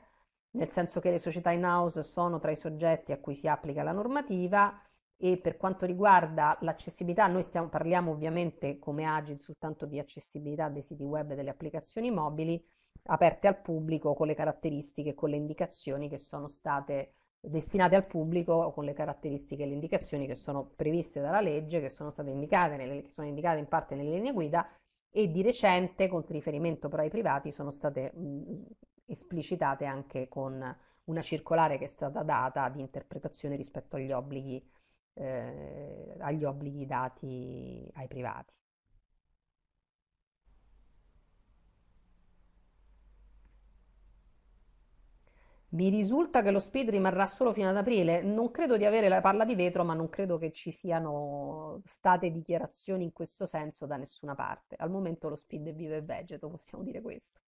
nel senso che le società in house sono tra i soggetti a cui si applica la normativa e per quanto riguarda l'accessibilità, noi stiamo, parliamo ovviamente come Agile soltanto di accessibilità dei siti web e delle applicazioni mobili aperte al pubblico con le caratteristiche, con le indicazioni che sono state destinate al pubblico con le caratteristiche e le indicazioni che sono previste dalla legge, che sono state indicate, nelle, che sono indicate in parte nelle linee guida e di recente, con riferimento però ai privati, sono state mh, esplicitate anche con una circolare che è stata data di interpretazione rispetto agli obblighi, eh, agli obblighi dati ai privati. Mi risulta che lo speed rimarrà solo fino ad aprile. Non credo di avere la palla di vetro, ma non credo che ci siano state dichiarazioni in questo senso da nessuna parte. Al momento lo speed è vivo e vegeto, possiamo dire questo.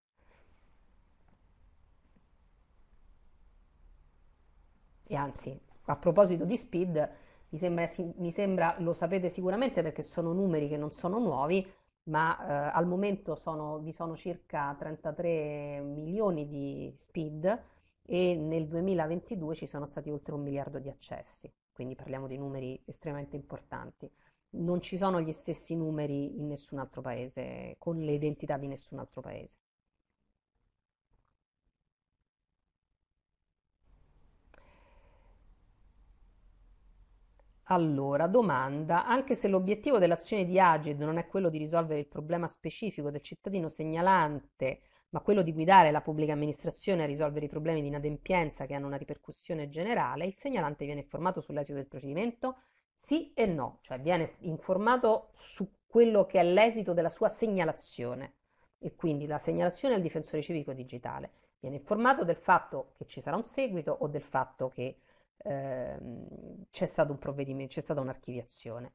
E anzi, a proposito di speed, mi sembra, mi sembra lo sapete sicuramente perché sono numeri che non sono nuovi, ma eh, al momento sono, vi sono circa 33 milioni di speed e nel 2022 ci sono stati oltre un miliardo di accessi, quindi parliamo di numeri estremamente importanti. Non ci sono gli stessi numeri in nessun altro paese, con le identità di nessun altro paese. Allora, domanda, anche se l'obiettivo dell'azione di Agid non è quello di risolvere il problema specifico del cittadino segnalante, ma quello di guidare la pubblica amministrazione a risolvere i problemi di inadempienza che hanno una ripercussione generale, il segnalante viene informato sull'esito del procedimento? Sì e no, cioè viene informato su quello che è l'esito della sua segnalazione e quindi la segnalazione al difensore civico digitale. Viene informato del fatto che ci sarà un seguito o del fatto che ehm, c'è, stato un provvedimento, c'è stata un'archiviazione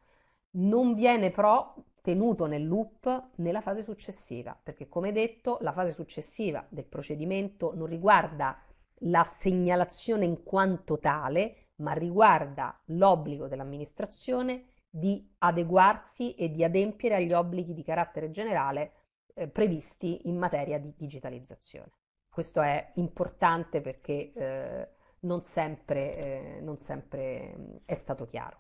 non viene però tenuto nel loop nella fase successiva, perché come detto la fase successiva del procedimento non riguarda la segnalazione in quanto tale, ma riguarda l'obbligo dell'amministrazione di adeguarsi e di adempiere agli obblighi di carattere generale eh, previsti in materia di digitalizzazione. Questo è importante perché eh, non sempre, eh, non sempre mm, è stato chiaro.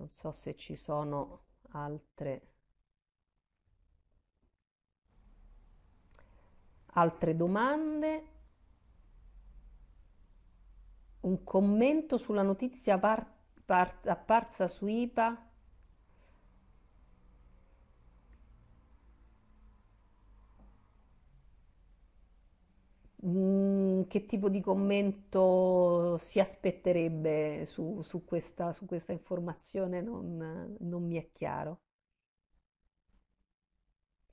non so se ci sono altre, altre domande un commento sulla notizia par- par- apparsa su IPA mm che tipo di commento si aspetterebbe su, su, questa, su questa, informazione non, non mi è chiaro.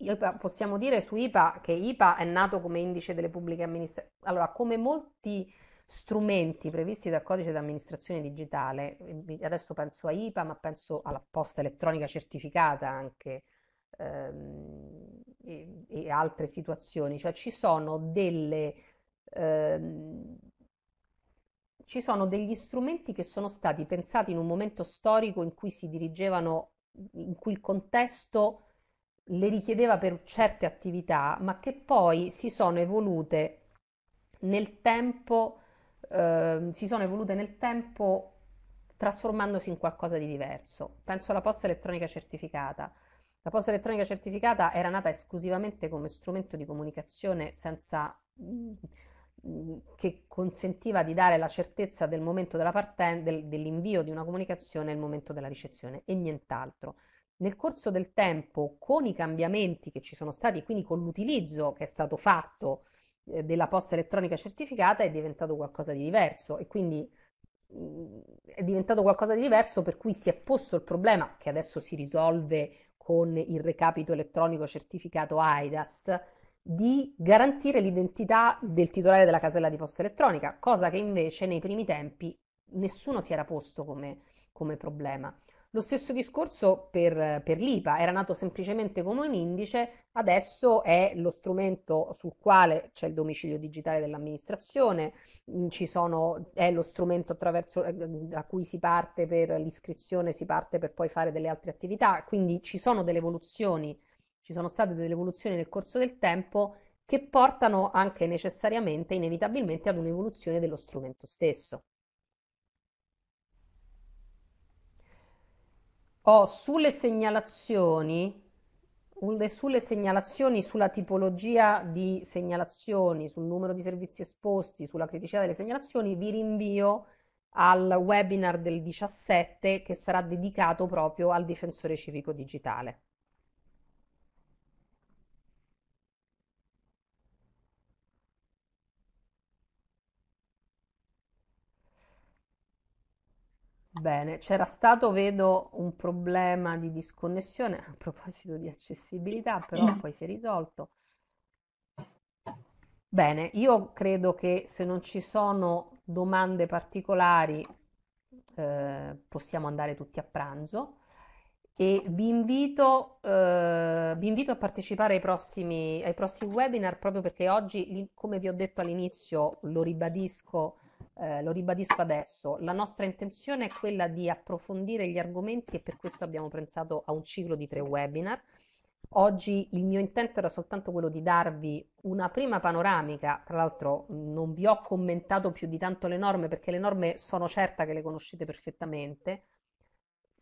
Ah, possiamo dire su IPA che IPA è nato come indice delle pubbliche amministrazioni. Allora, come molti strumenti previsti dal codice di amministrazione digitale, adesso penso a IPA, ma penso alla posta elettronica certificata anche, ehm, e, e, altre situazioni, cioè ci sono delle ehm, ci sono degli strumenti che sono stati pensati in un momento storico in cui si dirigevano, in cui il contesto le richiedeva per certe attività, ma che poi si sono evolute nel tempo, eh, si sono evolute nel tempo trasformandosi in qualcosa di diverso. Penso alla posta elettronica certificata. La posta elettronica certificata era nata esclusivamente come strumento di comunicazione senza mhmm, che consentiva di dare la certezza del momento della partenza del, dell'invio di una comunicazione e il momento della ricezione e nient'altro. Nel corso del tempo, con i cambiamenti che ci sono stati e quindi con l'utilizzo che è stato fatto eh, della posta elettronica certificata, è diventato qualcosa di diverso e quindi mh, è diventato qualcosa di diverso per cui si è posto il problema che adesso si risolve con il recapito elettronico certificato AIDAS di garantire l'identità del titolare della casella di posta elettronica, cosa che invece nei primi tempi nessuno si era posto come, come problema. Lo stesso discorso per, per, l'IPA, era nato semplicemente come un indice, adesso è lo strumento sul quale c'è il domicilio digitale dell'amministrazione, mm, sono, è lo strumento attraverso, eh, a cui si parte per l'iscrizione, si parte per poi fare delle altre attività, quindi ci sono delle evoluzioni ci sono state delle evoluzioni nel corso del tempo che portano anche necessariamente, inevitabilmente, ad un'evoluzione dello strumento stesso. Ho sulle segnalazioni, sulle segnalazioni, sulla tipologia di segnalazioni, sul numero di servizi esposti, sulla criticità delle segnalazioni, vi rinvio al webinar del 17 che sarà dedicato proprio al difensore civico digitale. Bene, c'era stato, vedo, un problema di disconnessione a proposito di accessibilità, però mm. poi si è risolto. Bene, io credo che se non ci sono domande particolari eh, possiamo andare tutti a pranzo e vi invito, eh, vi invito a partecipare ai prossimi, ai prossimi webinar proprio perché oggi, come vi ho detto all'inizio, lo ribadisco eh, lo ribadisco adesso, la nostra intenzione è quella di approfondire gli argomenti e per questo abbiamo pensato a un ciclo di tre webinar. Oggi il mio intento era soltanto quello di darvi una prima panoramica, tra l'altro non vi ho commentato più di tanto le norme perché le norme sono certa che le conoscete perfettamente,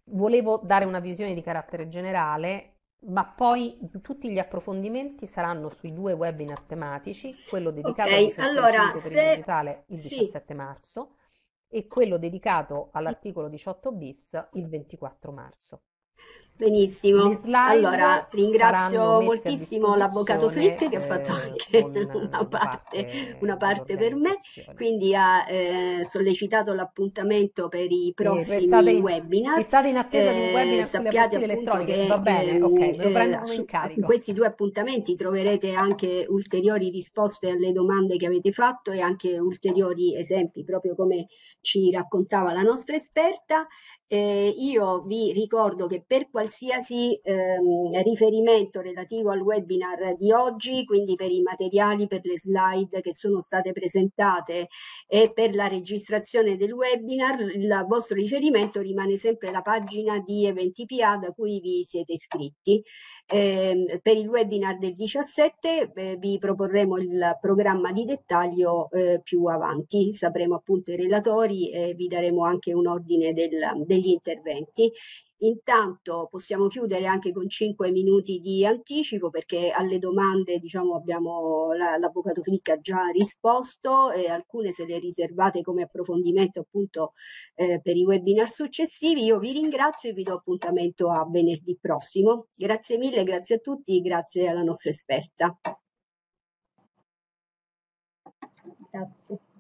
volevo dare una visione di carattere generale ma poi tutti gli approfondimenti saranno sui due webinar tematici, quello dedicato okay, allora, per se... digitale il sì. 17 marzo e quello dedicato all'articolo 18 bis il 24 marzo. Benissimo, allora ringrazio moltissimo l'avvocato Flick che ha eh, fatto anche una parte, una parte per me, quindi ha eh, sollecitato l'appuntamento per i prossimi restate in, webinar. Restate in attesa di un webinar eh, sappiate che va bene, okay, eh, eh, su, in questi due appuntamenti troverete anche ulteriori risposte alle domande che avete fatto e anche ulteriori esempi, proprio come ci raccontava la nostra esperta. Eh, io vi ricordo che per qualsiasi ehm, riferimento relativo al webinar di oggi, quindi per i materiali, per le slide che sono state presentate e per la registrazione del webinar, il vostro riferimento rimane sempre la pagina di Eventipia da cui vi siete iscritti. Eh, per il webinar del 17 eh, vi proporremo il programma di dettaglio eh, più avanti, sapremo appunto i relatori e vi daremo anche un ordine del, degli interventi. Intanto possiamo chiudere anche con 5 minuti di anticipo perché alle domande diciamo, abbiamo l'avvocato Finicca ha già risposto e alcune se le riservate come approfondimento appunto eh, per i webinar successivi. Io vi ringrazio e vi do appuntamento a venerdì prossimo. Grazie mille, grazie a tutti, grazie alla nostra esperta. Grazie.